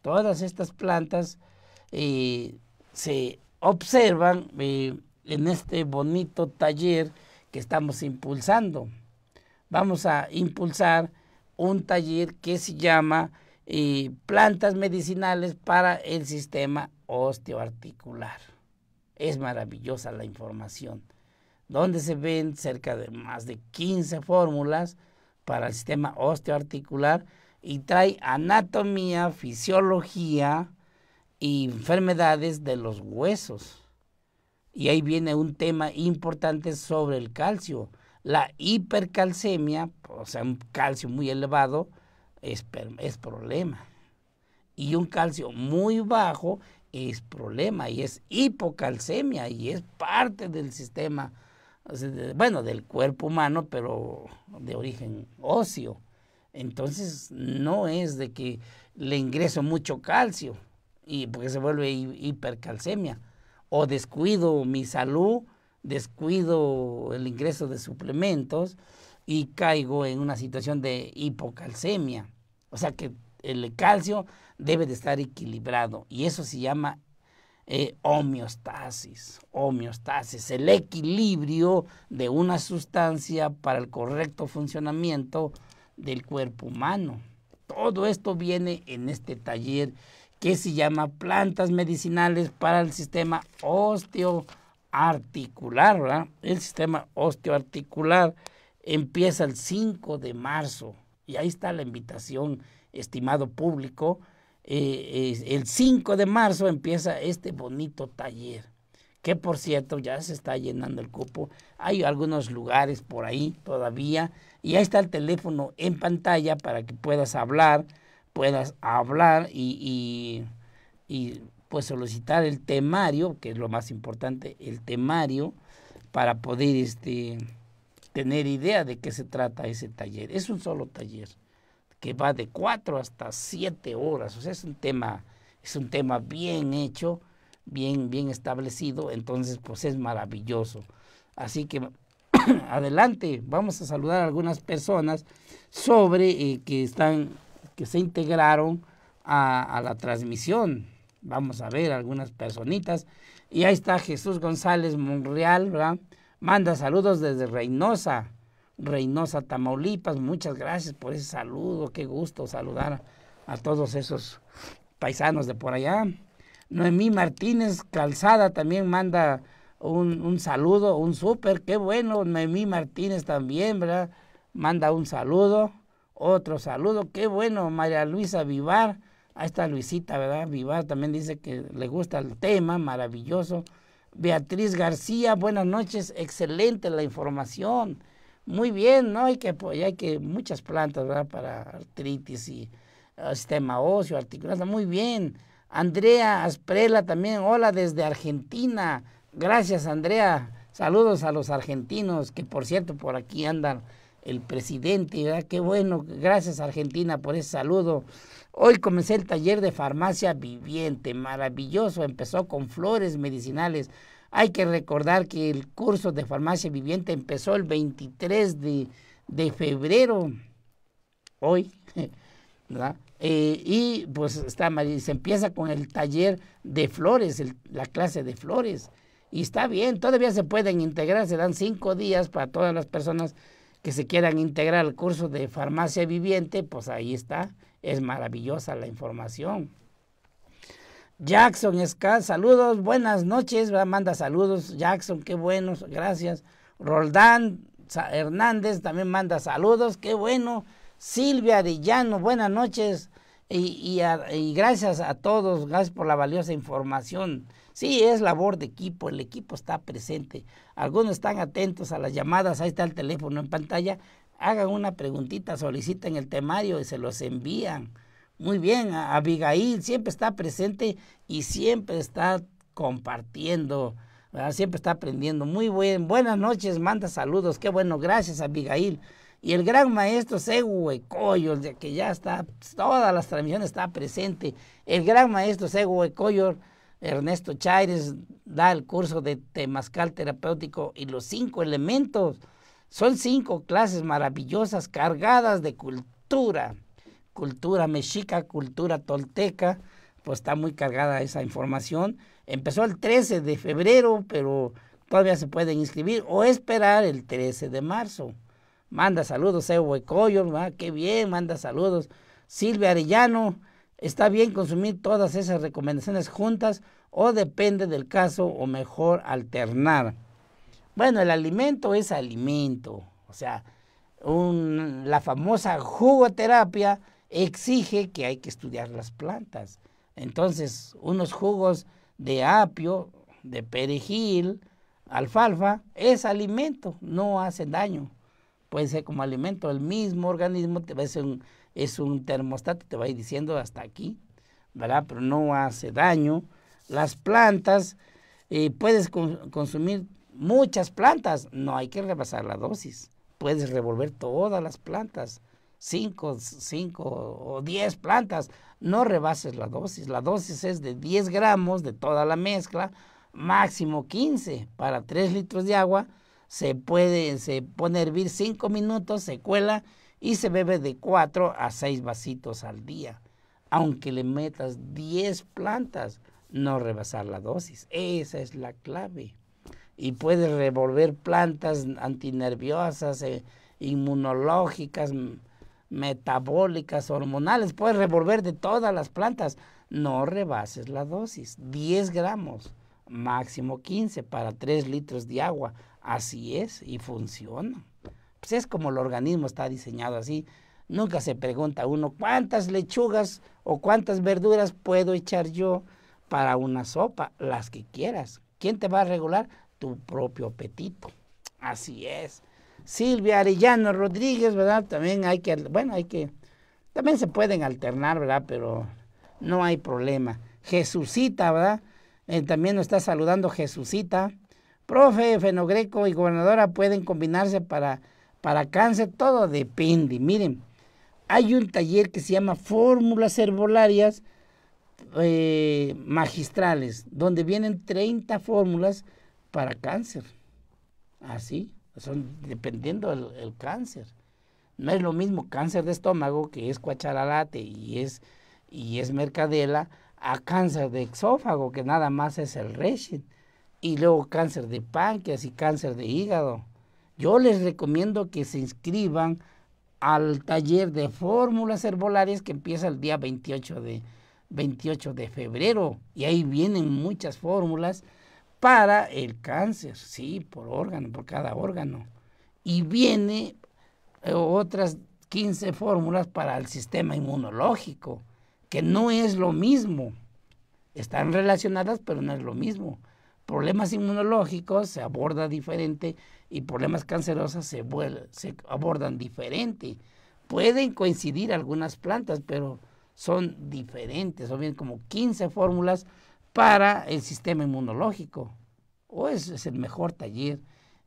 Todas estas plantas eh, se observan eh, en este bonito taller que estamos impulsando. Vamos a impulsar un taller que se llama eh, Plantas Medicinales para el Sistema Osteoarticular. Es maravillosa la información, donde se ven cerca de más de 15 fórmulas para el sistema osteoarticular y trae anatomía, fisiología y enfermedades de los huesos y ahí viene un tema importante sobre el calcio. La hipercalcemia, o sea, un calcio muy elevado, es, es problema. Y un calcio muy bajo es problema y es hipocalcemia y es parte del sistema, bueno, del cuerpo humano, pero de origen óseo. Entonces no es de que le ingreso mucho calcio y porque se vuelve hipercalcemia o descuido mi salud, descuido el ingreso de suplementos y caigo en una situación de hipocalcemia. O sea que el calcio debe de estar equilibrado y eso se llama eh, homeostasis, homeostasis, el equilibrio de una sustancia para el correcto funcionamiento del cuerpo humano. Todo esto viene en este taller que se llama plantas medicinales para el sistema osteoarticular, ¿verdad? El sistema osteoarticular empieza el 5 de marzo y ahí está la invitación, estimado público. Eh, el 5 de marzo empieza este bonito taller, que por cierto ya se está llenando el cupo. Hay algunos lugares por ahí todavía y ahí está el teléfono en pantalla para que puedas hablar puedas hablar y, y, pues solicitar el temario, que es lo más importante, el temario, para poder este, tener idea de qué se trata ese taller. Es un solo taller que va de cuatro hasta siete horas. O sea, es un tema, es un tema bien hecho, bien, bien establecido. Entonces, pues es maravilloso. Así que [clears throat] adelante, vamos a saludar a algunas personas sobre eh, que están que se integraron a, la transmisión. Vamos a ver algunas personitas. Y ahí está Jesús González Monreal, ¿verdad? Manda saludos desde Reynosa, Reynosa, Tamaulipas. Muchas gracias por ese saludo. Qué gusto saludar a, todos esos paisanos de por allá. Noemí Martínez Calzada también manda un, un saludo, un súper. Qué bueno, Noemí Martínez también, ¿verdad? Manda un saludo. Otro saludo, qué bueno, María Luisa Vivar. Ahí está Luisita, ¿verdad? Vivar también dice que le gusta el tema, maravilloso. Beatriz García, buenas noches, excelente la información. Muy bien, ¿no? Hay que hay que muchas plantas, ¿verdad? Para artritis y ah, sistema óseo, articulado. muy bien. Andrea Asprela también, hola desde Argentina. Gracias, Andrea. Saludos a los argentinos, que por cierto por aquí andan el presidente, ¿verdad? Qué bueno, gracias Argentina por ese saludo. Hoy comencé el taller de farmacia viviente, maravilloso, empezó con flores medicinales. Hay que recordar que el curso de farmacia viviente empezó el 23 de, febrero, hoy, [laughs] ¿verdad? Eh, y pues está, se empieza con el taller de flores, la clase de flores. Y está bien, todavía se pueden integrar, se dan cinco días para todas las personas que se quieran integrar al curso de farmacia viviente, pues ahí está, es maravillosa la información. Jackson Escal, saludos, buenas noches, manda saludos, Jackson, qué bueno, gracias. Roldán Hernández también manda saludos, qué bueno. Silvia Llano, buenas noches y gracias a todos, gracias por la valiosa información. Sí, es labor de equipo, el equipo está presente. Algunos están atentos a las llamadas, ahí está el teléfono en pantalla. Hagan una preguntita, soliciten el temario y se los envían. Muy bien, Abigail siempre está presente y siempre está compartiendo, siempre está aprendiendo. Muy bien, buenas noches, manda saludos, qué bueno, gracias Abigail. Y el gran maestro Segue Coyor, que ya está, todas las transmisiones está presente. El gran maestro Segue Ernesto Chaires da el curso de Temascal terapéutico y los cinco elementos. Son cinco clases maravillosas cargadas de cultura. Cultura mexica, cultura tolteca, pues está muy cargada esa información. Empezó el 13 de febrero, pero todavía se pueden inscribir o esperar el 13 de marzo. Manda saludos, Evo va qué bien, manda saludos. Silvia Arellano, ¿Está bien consumir todas esas recomendaciones juntas o depende del caso o mejor alternar? Bueno, el alimento es alimento. O sea, la famosa jugoterapia exige que hay que estudiar las plantas. Entonces, unos jugos de apio, de perejil, alfalfa, es alimento, no hacen daño. Puede ser como alimento, el mismo organismo, te va a ser un, es un termostato, te va a ir diciendo hasta aquí, ¿verdad? Pero no hace daño. Las plantas, eh, puedes consumir muchas plantas, no hay que rebasar la dosis. Puedes revolver todas las plantas, 5, cinco, o 10 plantas, no rebases la dosis. La dosis es de 10 gramos de toda la mezcla, máximo 15 para 3 litros de agua. Se puede, se pone a hervir 5 minutos, se cuela y se bebe de 4 a 6 vasitos al día. Aunque le metas 10 plantas, no rebasar la dosis. Esa es la clave. Y puedes revolver plantas antinerviosas, eh, inmunológicas, metabólicas, hormonales. Puedes revolver de todas las plantas. No rebases la dosis. 10 gramos, máximo 15 para 3 litros de agua. Así es y funciona pues es como el organismo está diseñado así. Nunca se pregunta uno cuántas lechugas o cuántas verduras puedo echar yo para una sopa, las que quieras. ¿Quién te va a regular? Tu propio apetito. Así es. Silvia Arellano Rodríguez, ¿verdad? También hay que, bueno, hay que, también se pueden alternar, ¿verdad? Pero no hay problema. Jesucita, ¿verdad? Eh, también nos está saludando Jesucita. Profe, Fenogreco y gobernadora pueden combinarse para para cáncer, todo depende. Miren, hay un taller que se llama Fórmulas Herbolarias eh, Magistrales, donde vienen 30 fórmulas para cáncer. Así, son dependiendo del cáncer. No es lo mismo cáncer de estómago, que es cuacharalate y es, y es mercadela, a cáncer de exófago, que nada más es el resin Y luego cáncer de páncreas y cáncer de hígado yo les recomiendo que se inscriban al taller de fórmulas herbolarias que empieza el día 28 de, de febrero. Y ahí vienen muchas fórmulas para el cáncer, sí, por órgano, por cada órgano. Y vienen eh, otras 15 fórmulas para el sistema inmunológico, que no es lo mismo. Están relacionadas, pero no es lo mismo. Problemas inmunológicos se aborda diferente y problemas cancerosos se, abordan diferente. Pueden coincidir algunas plantas, pero son diferentes, son bien como 15 fórmulas para el sistema inmunológico. O es, el mejor taller,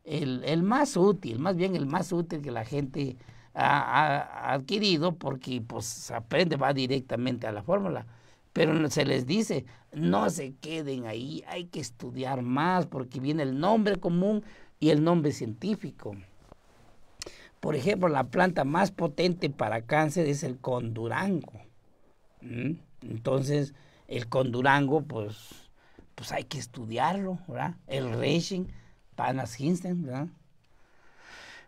el, más útil, más bien el más útil que la gente ha, ha adquirido porque pues aprende, va directamente a la fórmula pero se les dice, no se queden ahí, hay que estudiar más porque viene el nombre común y el nombre científico. Por ejemplo, la planta más potente para cáncer es el condurango. Entonces, el condurango, pues, pues hay que estudiarlo, ¿verdad? El Reishin, Panas Hinsen, ¿verdad?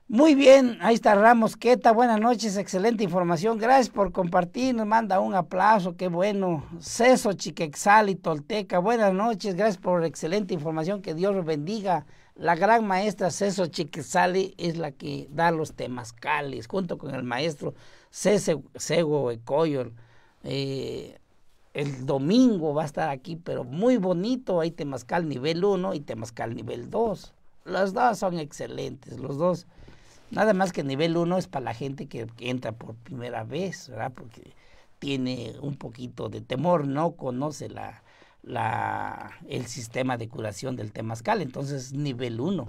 Muy bien, ahí está Ramos Queta, buenas noches, excelente información, gracias por compartir, nos manda un aplauso, qué bueno. Ceso Chiquexal y Tolteca, buenas noches, gracias por excelente información, que Dios los bendiga. La gran maestra Ceso Chiquizale es la que da los temazcales, junto con el maestro Cese, Sego Ecoyol. Eh, el domingo va a estar aquí, pero muy bonito. Hay temazcal nivel 1 y temazcal nivel 2. Los dos son excelentes, los dos. Nada más que nivel 1 es para la gente que, entra por primera vez, Porque tiene un poquito de temor, no conoce la, el sistema de curación del temazcal, entonces nivel 1.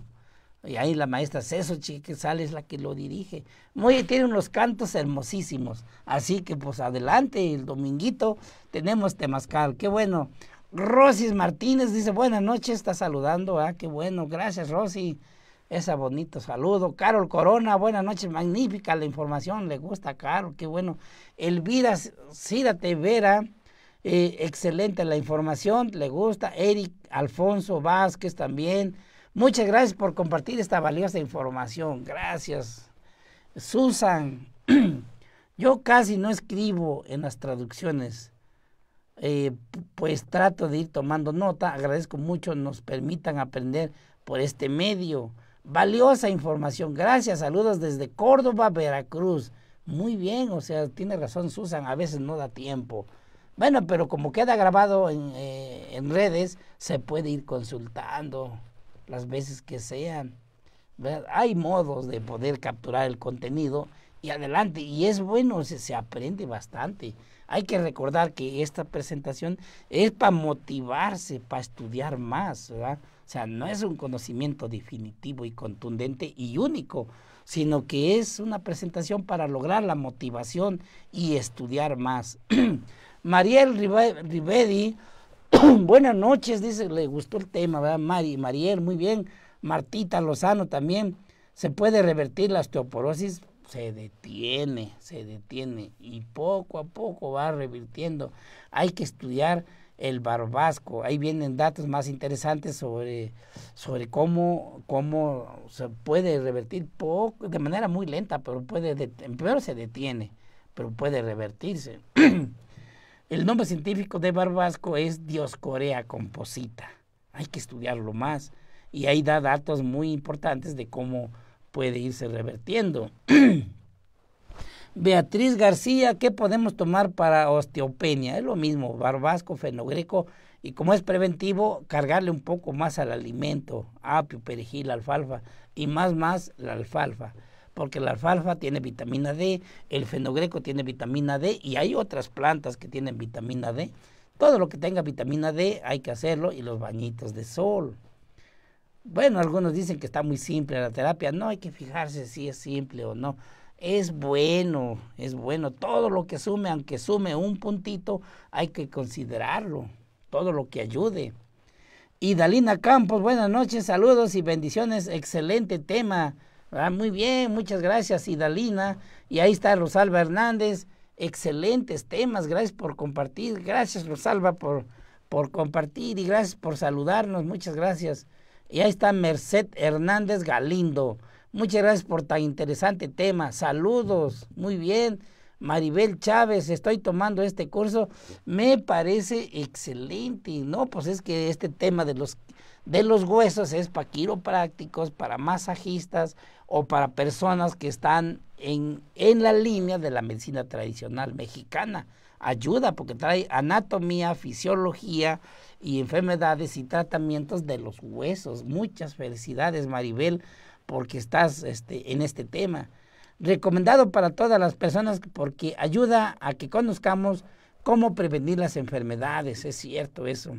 Y ahí la maestra Ceso Chique Sale es la que lo dirige. Muy, tiene unos cantos hermosísimos. Así que pues adelante, el dominguito tenemos temazcal. Qué bueno. Rosis Martínez dice, buenas noches, está saludando. Ah, qué bueno. Gracias, Rosy. Esa bonito saludo. Carol Corona, buenas noches. Magnífica la información. Le gusta a Carol, qué bueno. Elvira Círate Vera eh, excelente la información, le gusta. Eric Alfonso Vázquez también. Muchas gracias por compartir esta valiosa información. Gracias. Susan, [clears throat] yo casi no escribo en las traducciones. Eh, pues trato de ir tomando nota. Agradezco mucho nos permitan aprender por este medio. Valiosa información. Gracias. Saludos desde Córdoba, Veracruz. Muy bien, o sea, tiene razón Susan, a veces no da tiempo. Bueno, pero como queda grabado eh, en, redes, se puede ir consultando las veces que sean. Hay modos de poder capturar el contenido y adelante. Y es bueno, se, se aprende bastante. Hay que recordar que esta presentación es para motivarse, para estudiar más, ¿verdad? O sea, no es un conocimiento definitivo y contundente y único, sino que es una presentación para lograr la motivación y estudiar más. [clears throat] Mariel Rivedi, [clears throat] buenas noches, dice, le gustó el tema, ¿verdad? Mari, Mariel, muy bien. Martita Lozano también. ¿Se puede revertir la osteoporosis? Se detiene, se detiene y poco a poco va revirtiendo. Hay que estudiar el barbasco. Ahí vienen datos más interesantes sobre, sobre cómo, cómo se puede revertir poco, de manera muy lenta, pero puede, primero se detiene, pero puede revertirse. [clears throat] El nombre científico de barbasco es Dioscorea composita. Hay que estudiarlo más y ahí da datos muy importantes de cómo puede irse revertiendo. [clears throat] Beatriz García, ¿qué podemos tomar para osteopenia? Es lo mismo, barbasco, fenogreco y como es preventivo, cargarle un poco más al alimento, apio, perejil, alfalfa y más más la alfalfa porque la alfalfa tiene vitamina D, el fenogreco tiene vitamina D y hay otras plantas que tienen vitamina D. Todo lo que tenga vitamina D hay que hacerlo y los bañitos de sol. Bueno, algunos dicen que está muy simple la terapia. No hay que fijarse si es simple o no. Es bueno, es bueno. Todo lo que sume, aunque sume un puntito, hay que considerarlo. Todo lo que ayude. Y Dalina Campos, buenas noches, saludos y bendiciones. Excelente tema. Ah, muy bien, muchas gracias, Idalina. Y ahí está Rosalba Hernández. Excelentes temas, gracias por compartir. Gracias, Rosalba, por, por compartir y gracias por saludarnos. Muchas gracias. Y ahí está Merced Hernández Galindo. Muchas gracias por tan interesante tema. Saludos, muy bien. Maribel Chávez, estoy tomando este curso, me parece excelente. No, pues es que este tema de los de los huesos es para quiroprácticos, para masajistas o para personas que están en, en la línea de la medicina tradicional mexicana. Ayuda porque trae anatomía, fisiología y enfermedades y tratamientos de los huesos. Muchas felicidades, Maribel, porque estás este, en este tema. Recomendado para todas las personas porque ayuda a que conozcamos cómo prevenir las enfermedades. Es cierto eso.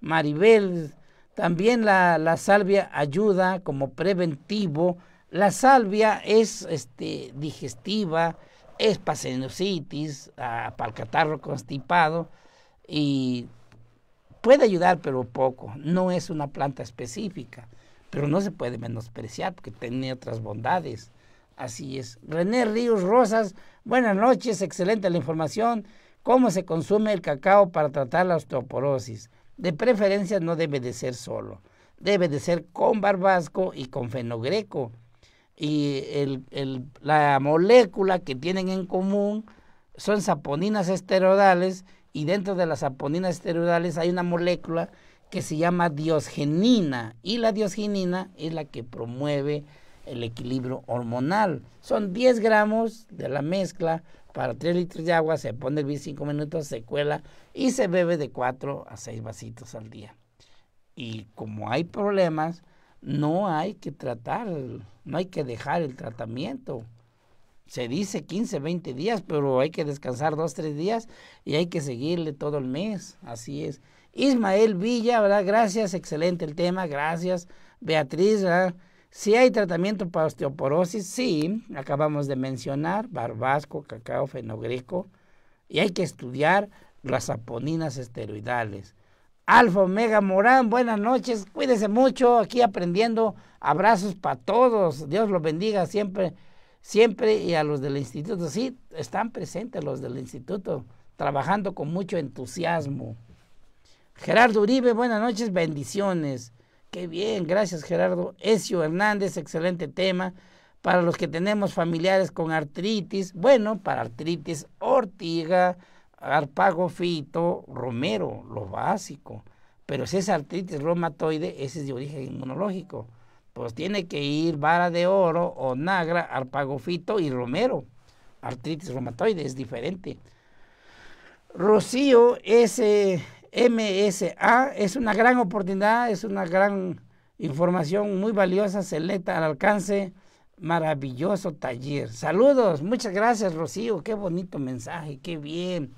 Maribel, también la, salvia ayuda como preventivo. La salvia es este, digestiva, es para sinusitis, para el catarro constipado y puede ayudar, pero poco. No es una planta específica, pero no se puede menospreciar porque tiene otras bondades. Así es. René Ríos Rosas, buenas noches, excelente la información. ¿Cómo se consume el cacao para tratar la osteoporosis? De preferencia no debe de ser solo, debe de ser con barbasco y con fenogreco. Y la molécula que tienen en común son saponinas esteroidales y dentro de las saponinas esteroidales hay una molécula que se llama diosgenina y la diosgenina es la que promueve el equilibrio hormonal. Son 10 gramos de la mezcla para 3 litros de agua, se pone el bici 5 minutos, se cuela y se bebe de 4 a 6 vasitos al día. Y como hay problemas, no hay que tratar, no hay que dejar el tratamiento. Se dice 15, 20 días, pero hay que descansar 2, 3 días y hay que seguirle todo el mes. Así es. Ismael Villa, ¿verdad? Gracias, excelente el tema, gracias. Beatriz, ¿verdad? Si hay tratamiento para osteoporosis, sí, acabamos de mencionar, barbasco, cacao, fenogreco, y hay que estudiar las saponinas esteroidales. Alfa Omega Morán, buenas noches, cuídese mucho, aquí aprendiendo, abrazos para todos, Dios los bendiga siempre, siempre y a los del instituto, sí, están presentes los del instituto, trabajando con mucho entusiasmo. Gerardo Uribe, buenas noches, bendiciones. Qué bien, gracias Gerardo. Ezio Hernández, excelente tema. Para los que tenemos familiares con artritis, bueno, para artritis, ortiga, arpagofito, romero, lo básico. Pero si es artritis reumatoide, ese es de origen inmunológico. Pues tiene que ir vara de oro, o nagra, arpagofito y romero. Artritis reumatoide es diferente. Rocío ese MSA es una gran oportunidad, es una gran información muy valiosa, selecta al alcance, maravilloso taller. Saludos, muchas gracias Rocío, qué bonito mensaje, qué bien.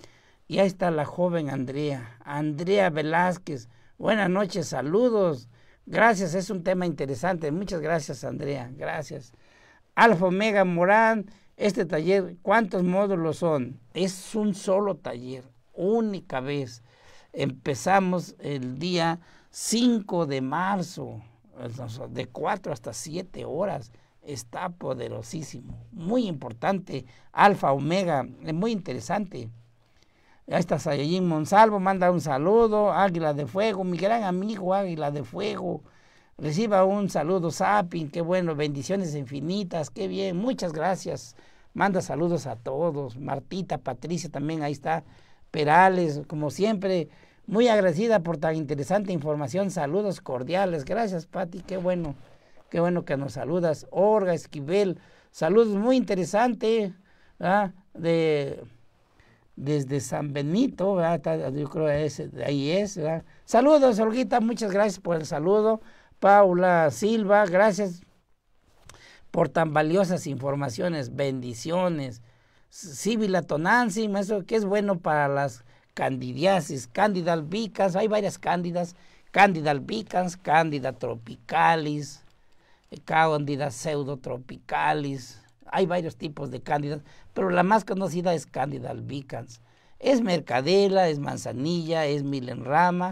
Y ahí está la joven Andrea, Andrea Velázquez. Buenas noches, saludos. Gracias, es un tema interesante. Muchas gracias Andrea, gracias. Alfa Omega Morán, este taller, ¿cuántos módulos son? Es un solo taller, única vez Empezamos el día 5 de marzo, de 4 hasta 7 horas. Está poderosísimo, muy importante. Alfa, omega, es muy interesante. Ahí está Sayajin Monsalvo, manda un saludo. Águila de Fuego, mi gran amigo Águila de Fuego. Reciba un saludo, Sapin, qué bueno, bendiciones infinitas, qué bien, muchas gracias. Manda saludos a todos. Martita, Patricia también, ahí está. Perales, como siempre, muy agradecida por tan interesante información. Saludos cordiales. Gracias, Pati. Qué bueno. Qué bueno que nos saludas. Orga Esquivel. Saludos muy interesante. De, desde San Benito. Yo creo que ahí es. Saludos, Olguita. Muchas gracias por el saludo. Paula Silva. Gracias por tan valiosas informaciones. Bendiciones. Sibilatonansi, eso que es bueno para las candidiasis, Candida albicans, hay varias cándidas, Candida albicans, candida tropicalis, eh, candida pseudotropicalis, hay varios tipos de cándidas, pero la más conocida es candida albicans. Es mercadela, es manzanilla, es milenrama,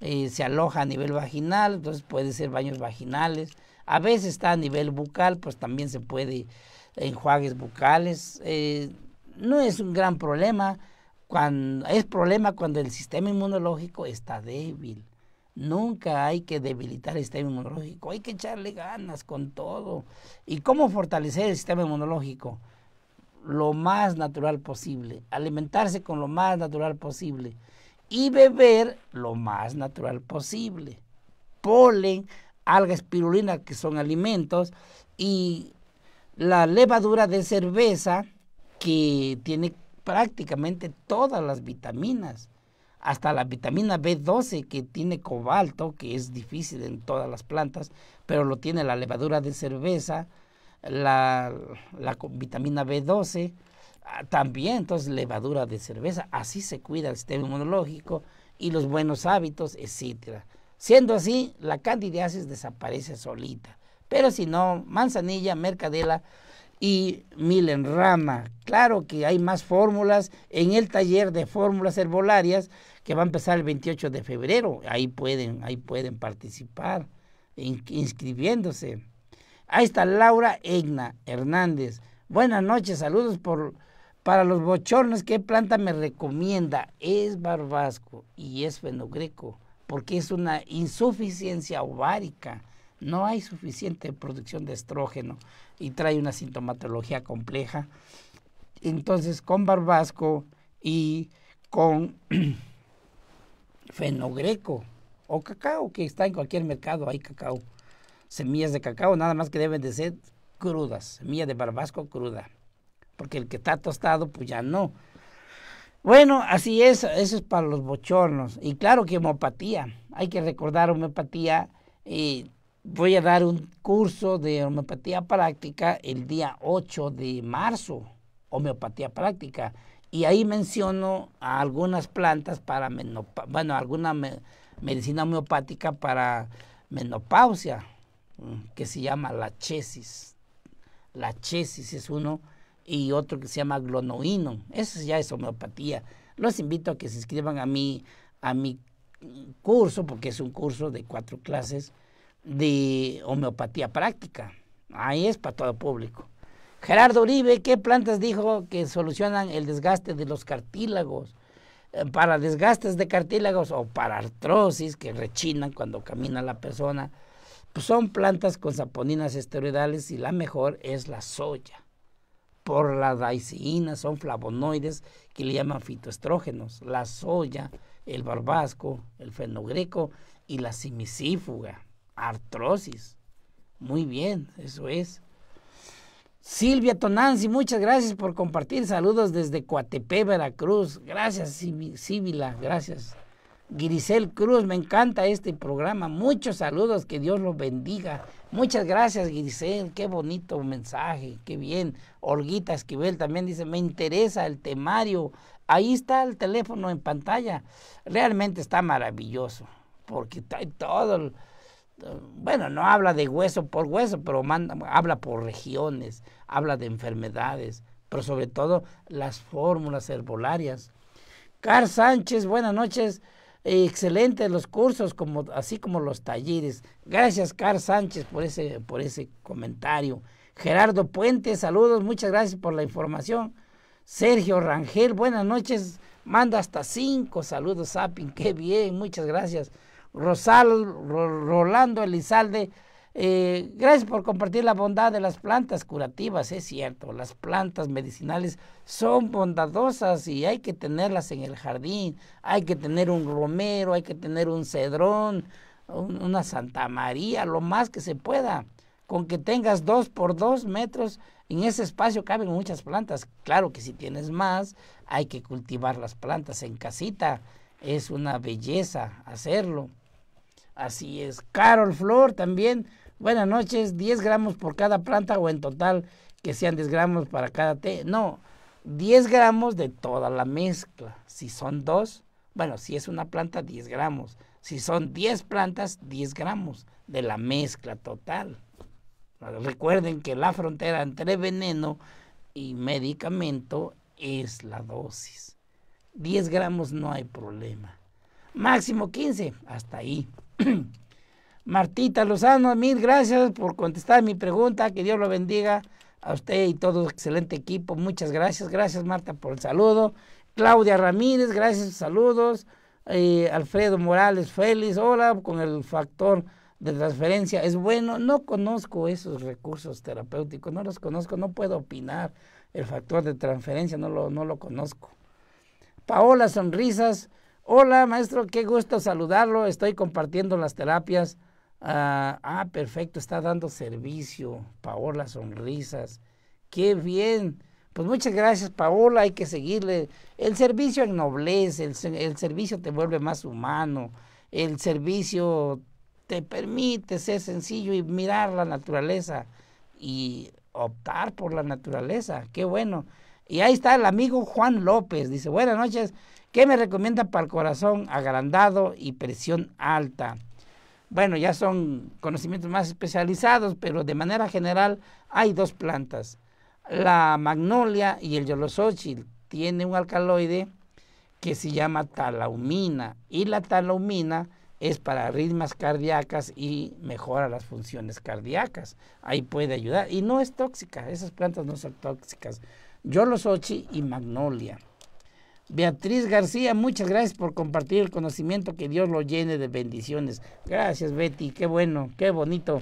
eh, se aloja a nivel vaginal, entonces puede ser baños vaginales. A veces está a nivel bucal, pues también se puede enjuagues bucales. Eh, no es un gran problema. Cuando, es problema cuando el sistema inmunológico está débil. Nunca hay que debilitar el sistema inmunológico, hay que echarle ganas con todo. ¿Y cómo fortalecer el sistema inmunológico? Lo más natural posible, alimentarse con lo más natural posible y beber lo más natural posible. Polen, alga espirulina, que son alimentos, y la levadura de cerveza que tiene prácticamente todas las vitaminas, hasta la vitamina B12 que tiene cobalto, que es difícil en todas las plantas, pero lo tiene la levadura de cerveza, la, vitamina B12, ah, también entonces levadura de cerveza, así se cuida el sistema inmunológico y los buenos hábitos, etcétera. Siendo así, la candidiasis desaparece solita pero si no, manzanilla, mercadela y milenrama. Claro que hay más fórmulas en el taller de fórmulas herbolarias que va a empezar el 28 de febrero. Ahí pueden, ahí pueden participar inscribiéndose. Ahí está Laura Egna Hernández. Buenas noches, saludos por para los bochornos, ¿qué planta me recomienda? Es barbasco y es fenogreco, porque es una insuficiencia ovárica no hay suficiente producción de estrógeno y trae una sintomatología compleja. Entonces, con barbasco y con [clears throat] fenogreco o cacao, que está en cualquier mercado, hay cacao, semillas de cacao, nada más que deben de ser crudas, semilla de barbasco cruda, porque el que está tostado, pues ya no. Bueno, así es, eso es para los bochornos. Y claro que homeopatía, hay que recordar homeopatía y eh, voy a dar un curso de homeopatía práctica el día 8 de marzo, homeopatía práctica. Y ahí menciono algunas plantas para menopausia, bueno, alguna medicina homeopática para menopausia, mm, que se llama la chesis. La chesis es uno y otro que se llama glonoino. Eso ya es homeopatía. Los invito a que se inscriban a a mi curso, porque es un curso de cuatro clases de homeopatía práctica. Ahí es para todo público. Gerardo Uribe, ¿qué plantas dijo que solucionan el desgaste de los cartílagos? Eh, para desgastes de cartílagos o para artrosis que rechinan cuando camina la persona, pues son plantas con saponinas esteroidales y la mejor es la soya. Por la daicina son flavonoides que le llaman fitoestrógenos, la soya, el barbasco, el fenogreco y la simicífuga. Artrosis. Muy bien, eso es. Silvia Tonanzi, muchas gracias por compartir. Saludos desde Coatepe, Veracruz. Gracias, Sibila, gracias. Grisel Cruz, me encanta este programa. Muchos saludos, que Dios los bendiga. Muchas gracias, Grisel. Qué bonito mensaje, qué bien. Olguita Esquivel también dice, me interesa el temario. Ahí está el teléfono en pantalla. Realmente está maravilloso, porque está todo... El, bueno, no habla de hueso por hueso, pero manda, habla por regiones, habla de enfermedades, pero sobre todo las fórmulas herbolarias. Carl Sánchez, buenas noches. Excelentes los cursos, como, así como los talleres. Gracias, Carl Sánchez, por ese, por ese comentario. Gerardo Puente, saludos, muchas gracias por la información. Sergio Rangel, buenas noches. Manda hasta cinco saludos, Sapin, qué bien, muchas gracias. Rosal, Rolando Elizalde. Eh, gracias por compartir la bondad de las plantas curativas, es cierto, las plantas medicinales son bondadosas y hay que tenerlas en el jardín, hay que tener un romero, hay que tener un cedrón, una Santa María, lo más que se pueda. Con que tengas dos por dos metros, en ese espacio caben muchas plantas. Claro que si tienes más, hay que cultivar las plantas en casita, es una belleza hacerlo Así es. Carol Flor también. Buenas noches. 10 gramos por cada planta o en total que sean 10 gramos para cada té. No, 10 gramos de toda la mezcla. Si son dos, bueno, si es una planta, 10 gramos. Si son 10 plantas, 10 gramos de la mezcla total. Recuerden que la frontera entre veneno y medicamento es la dosis. 10 gramos no hay problema. Máximo 15, hasta ahí. [clears throat] Martita Lozano, mil gracias por contestar mi pregunta. Que Dios lo bendiga a usted y todo su excelente equipo. Muchas gracias. Gracias, Marta, por el saludo. Claudia Ramírez, gracias, saludos. Eh, Alfredo Morales Félix, hola, con el factor de transferencia es bueno. No conozco esos recursos terapéuticos, no los conozco, no puedo opinar. El factor de transferencia no lo, no lo conozco. Paola Sonrisas, Hola, maestro, qué gusto saludarlo. Estoy compartiendo las terapias. Ah, ah, perfecto, está dando servicio. Paola, sonrisas. Qué bien. Pues muchas gracias, Paola. Hay que seguirle. El servicio ennoblece, el, el servicio te vuelve más humano, el servicio te permite ser sencillo y mirar la naturaleza y optar por la naturaleza. Qué bueno. Y ahí está el amigo Juan López. Dice, buenas noches. ¿Qué me recomienda para el corazón agrandado y presión alta? Bueno, ya son conocimientos más especializados, pero de manera general hay dos plantas. La magnolia y el yolosochi tiene un alcaloide que se llama talaumina y la talaumina es para ritmas cardíacas y mejora las funciones cardíacas. Ahí puede ayudar. Y no es tóxica, esas plantas no son tóxicas. Yolosochi y magnolia. Beatriz García, muchas gracias por compartir el conocimiento, que Dios lo llene de bendiciones. Gracias, Betty, qué bueno, qué bonito.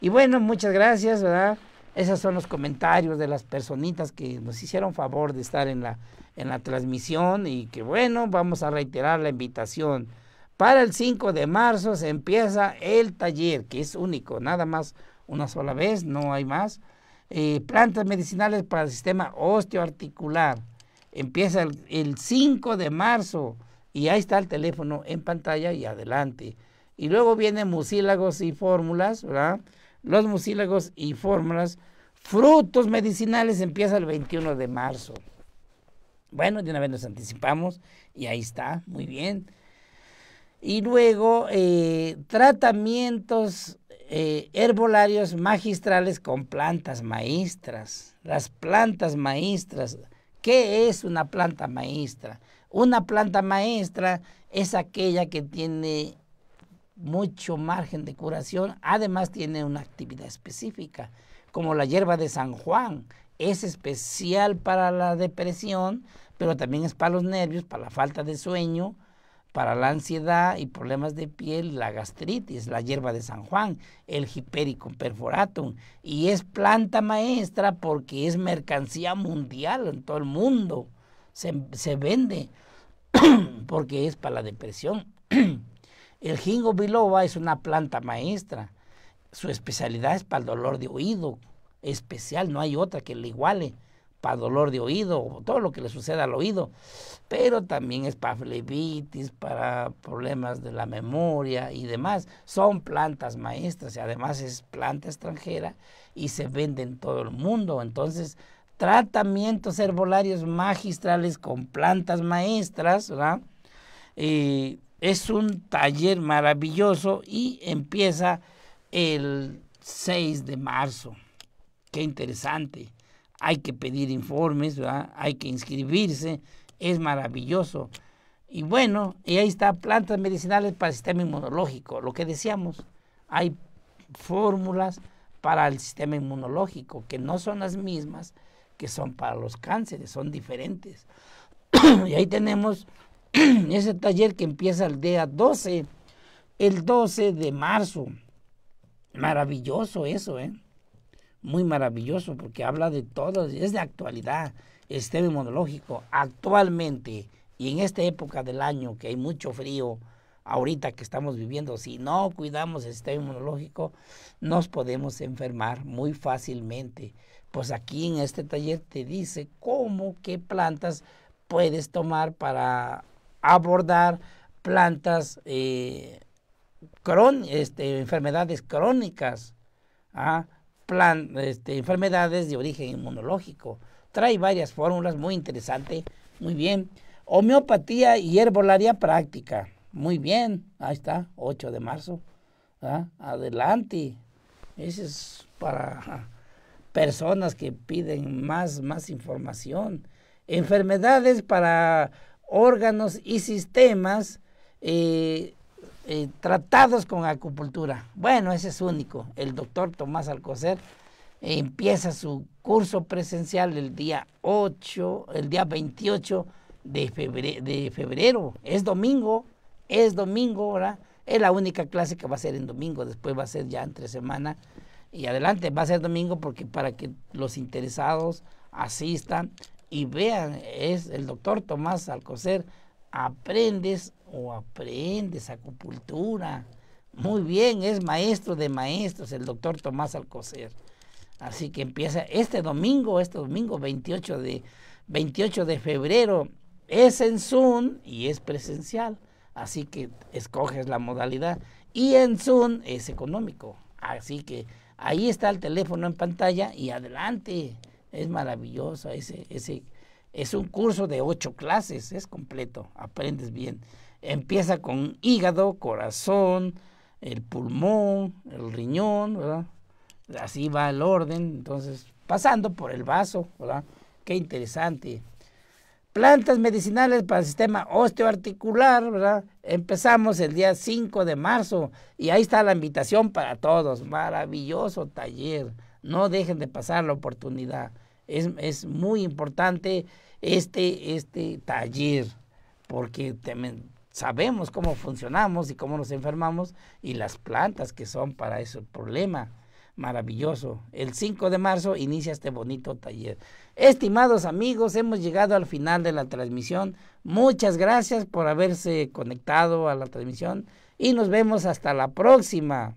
Y bueno, muchas gracias, ¿verdad? Esos son los comentarios de las personitas que nos hicieron favor de estar en la, en la transmisión y que bueno, vamos a reiterar la invitación. Para el 5 de marzo se empieza el taller, que es único, nada más una sola vez, no hay más. Eh, plantas medicinales para el sistema osteoarticular Empieza el, 5 de marzo y ahí está el teléfono en pantalla y adelante. Y luego vienen mucílagos y fórmulas, ¿verdad? Los mucílagos y fórmulas. Frutos medicinales empieza el 21 de marzo. Bueno, de una vez nos anticipamos y ahí está, muy bien. Y luego eh, tratamientos eh, herbolarios magistrales con plantas maestras. Las plantas maestras ¿Qué es una planta maestra? Una planta maestra es aquella que tiene mucho margen de curación, además tiene una actividad específica, como la hierba de San Juan. Es especial para la depresión, pero también es para los nervios, para la falta de sueño, para la ansiedad y problemas de piel, la gastritis, la hierba de San Juan, el hipericum perforatum. Y es planta maestra porque es mercancía mundial en todo el mundo. Se, se vende [clears throat] porque es para la depresión. [clears throat] el jingo biloba es una planta maestra. Su especialidad es para el dolor de oído especial, no hay otra que le iguale para dolor de oído, todo lo que le suceda al oído, pero también es para flebitis, para problemas de la memoria y demás. Son plantas maestras y además es planta extranjera y se vende en todo el mundo. Entonces, tratamientos herbolarios magistrales con plantas maestras, es un taller maravilloso y empieza el 6 de marzo. Qué interesante hay que pedir informes, hay que inscribirse, es maravilloso. Y bueno, y ahí está plantas medicinales para el sistema inmunológico, lo que decíamos, hay fórmulas para el sistema inmunológico que no son las mismas que son para los cánceres, son diferentes. [clears throat] y ahí tenemos [clears throat] ese taller que empieza el día 12, el 12 de marzo. Maravilloso eso, ¿eh? muy maravilloso porque habla de todo, es de actualidad, el sistema inmunológico actualmente y en esta época del año que hay mucho frío, ahorita que estamos viviendo, si no cuidamos el sistema inmunológico, nos podemos enfermar muy fácilmente. Pues aquí en este taller te dice cómo, qué plantas puedes tomar para abordar plantas, eh, este, enfermedades crónicas. ¿ah? plan, este, enfermedades de origen inmunológico. Trae varias fórmulas, muy interesante, muy bien. Homeopatía y herbolaria práctica, muy bien, ahí está, 8 de marzo. ¿ah? Adelante, eso es para personas que piden más, más información. Enfermedades para órganos y sistemas, eh, eh, tratados con acupuntura. Bueno, ese es único. El doctor Tomás Alcocer eh, empieza su curso presencial el día 8, el día 28 de febrero, de febrero. Es domingo, es domingo, ¿verdad? Es la única clase que va a ser en domingo, después va a ser ya entre semana y adelante va a ser domingo porque para que los interesados asistan y vean, es el doctor Tomás Alcocer aprendes o aprendes acupuntura. Muy bien, es maestro de maestros el doctor Tomás Alcocer. Así que empieza este domingo, este domingo 28 de, 28 de febrero. Es en Zoom y es presencial. Así que escoges la modalidad. Y en Zoom es económico. Así que ahí está el teléfono en pantalla y adelante. Es maravilloso ese, ese, es un curso de ocho clases, es completo, aprendes bien. Empieza con hígado, corazón, el pulmón, el riñón, ¿verdad? Así va el orden, entonces pasando por el vaso, ¿verdad? Qué interesante. Plantas medicinales para el sistema osteoarticular, ¿verdad? Empezamos el día 5 de marzo y ahí está la invitación para todos. Maravilloso taller. No dejen de pasar la oportunidad. Es, es muy importante este, este taller, porque sabemos cómo funcionamos y cómo nos enfermamos y las plantas que son para ese problema. Maravilloso. El 5 de marzo inicia este bonito taller. Estimados amigos, hemos llegado al final de la transmisión. Muchas gracias por haberse conectado a la transmisión y nos vemos hasta la próxima.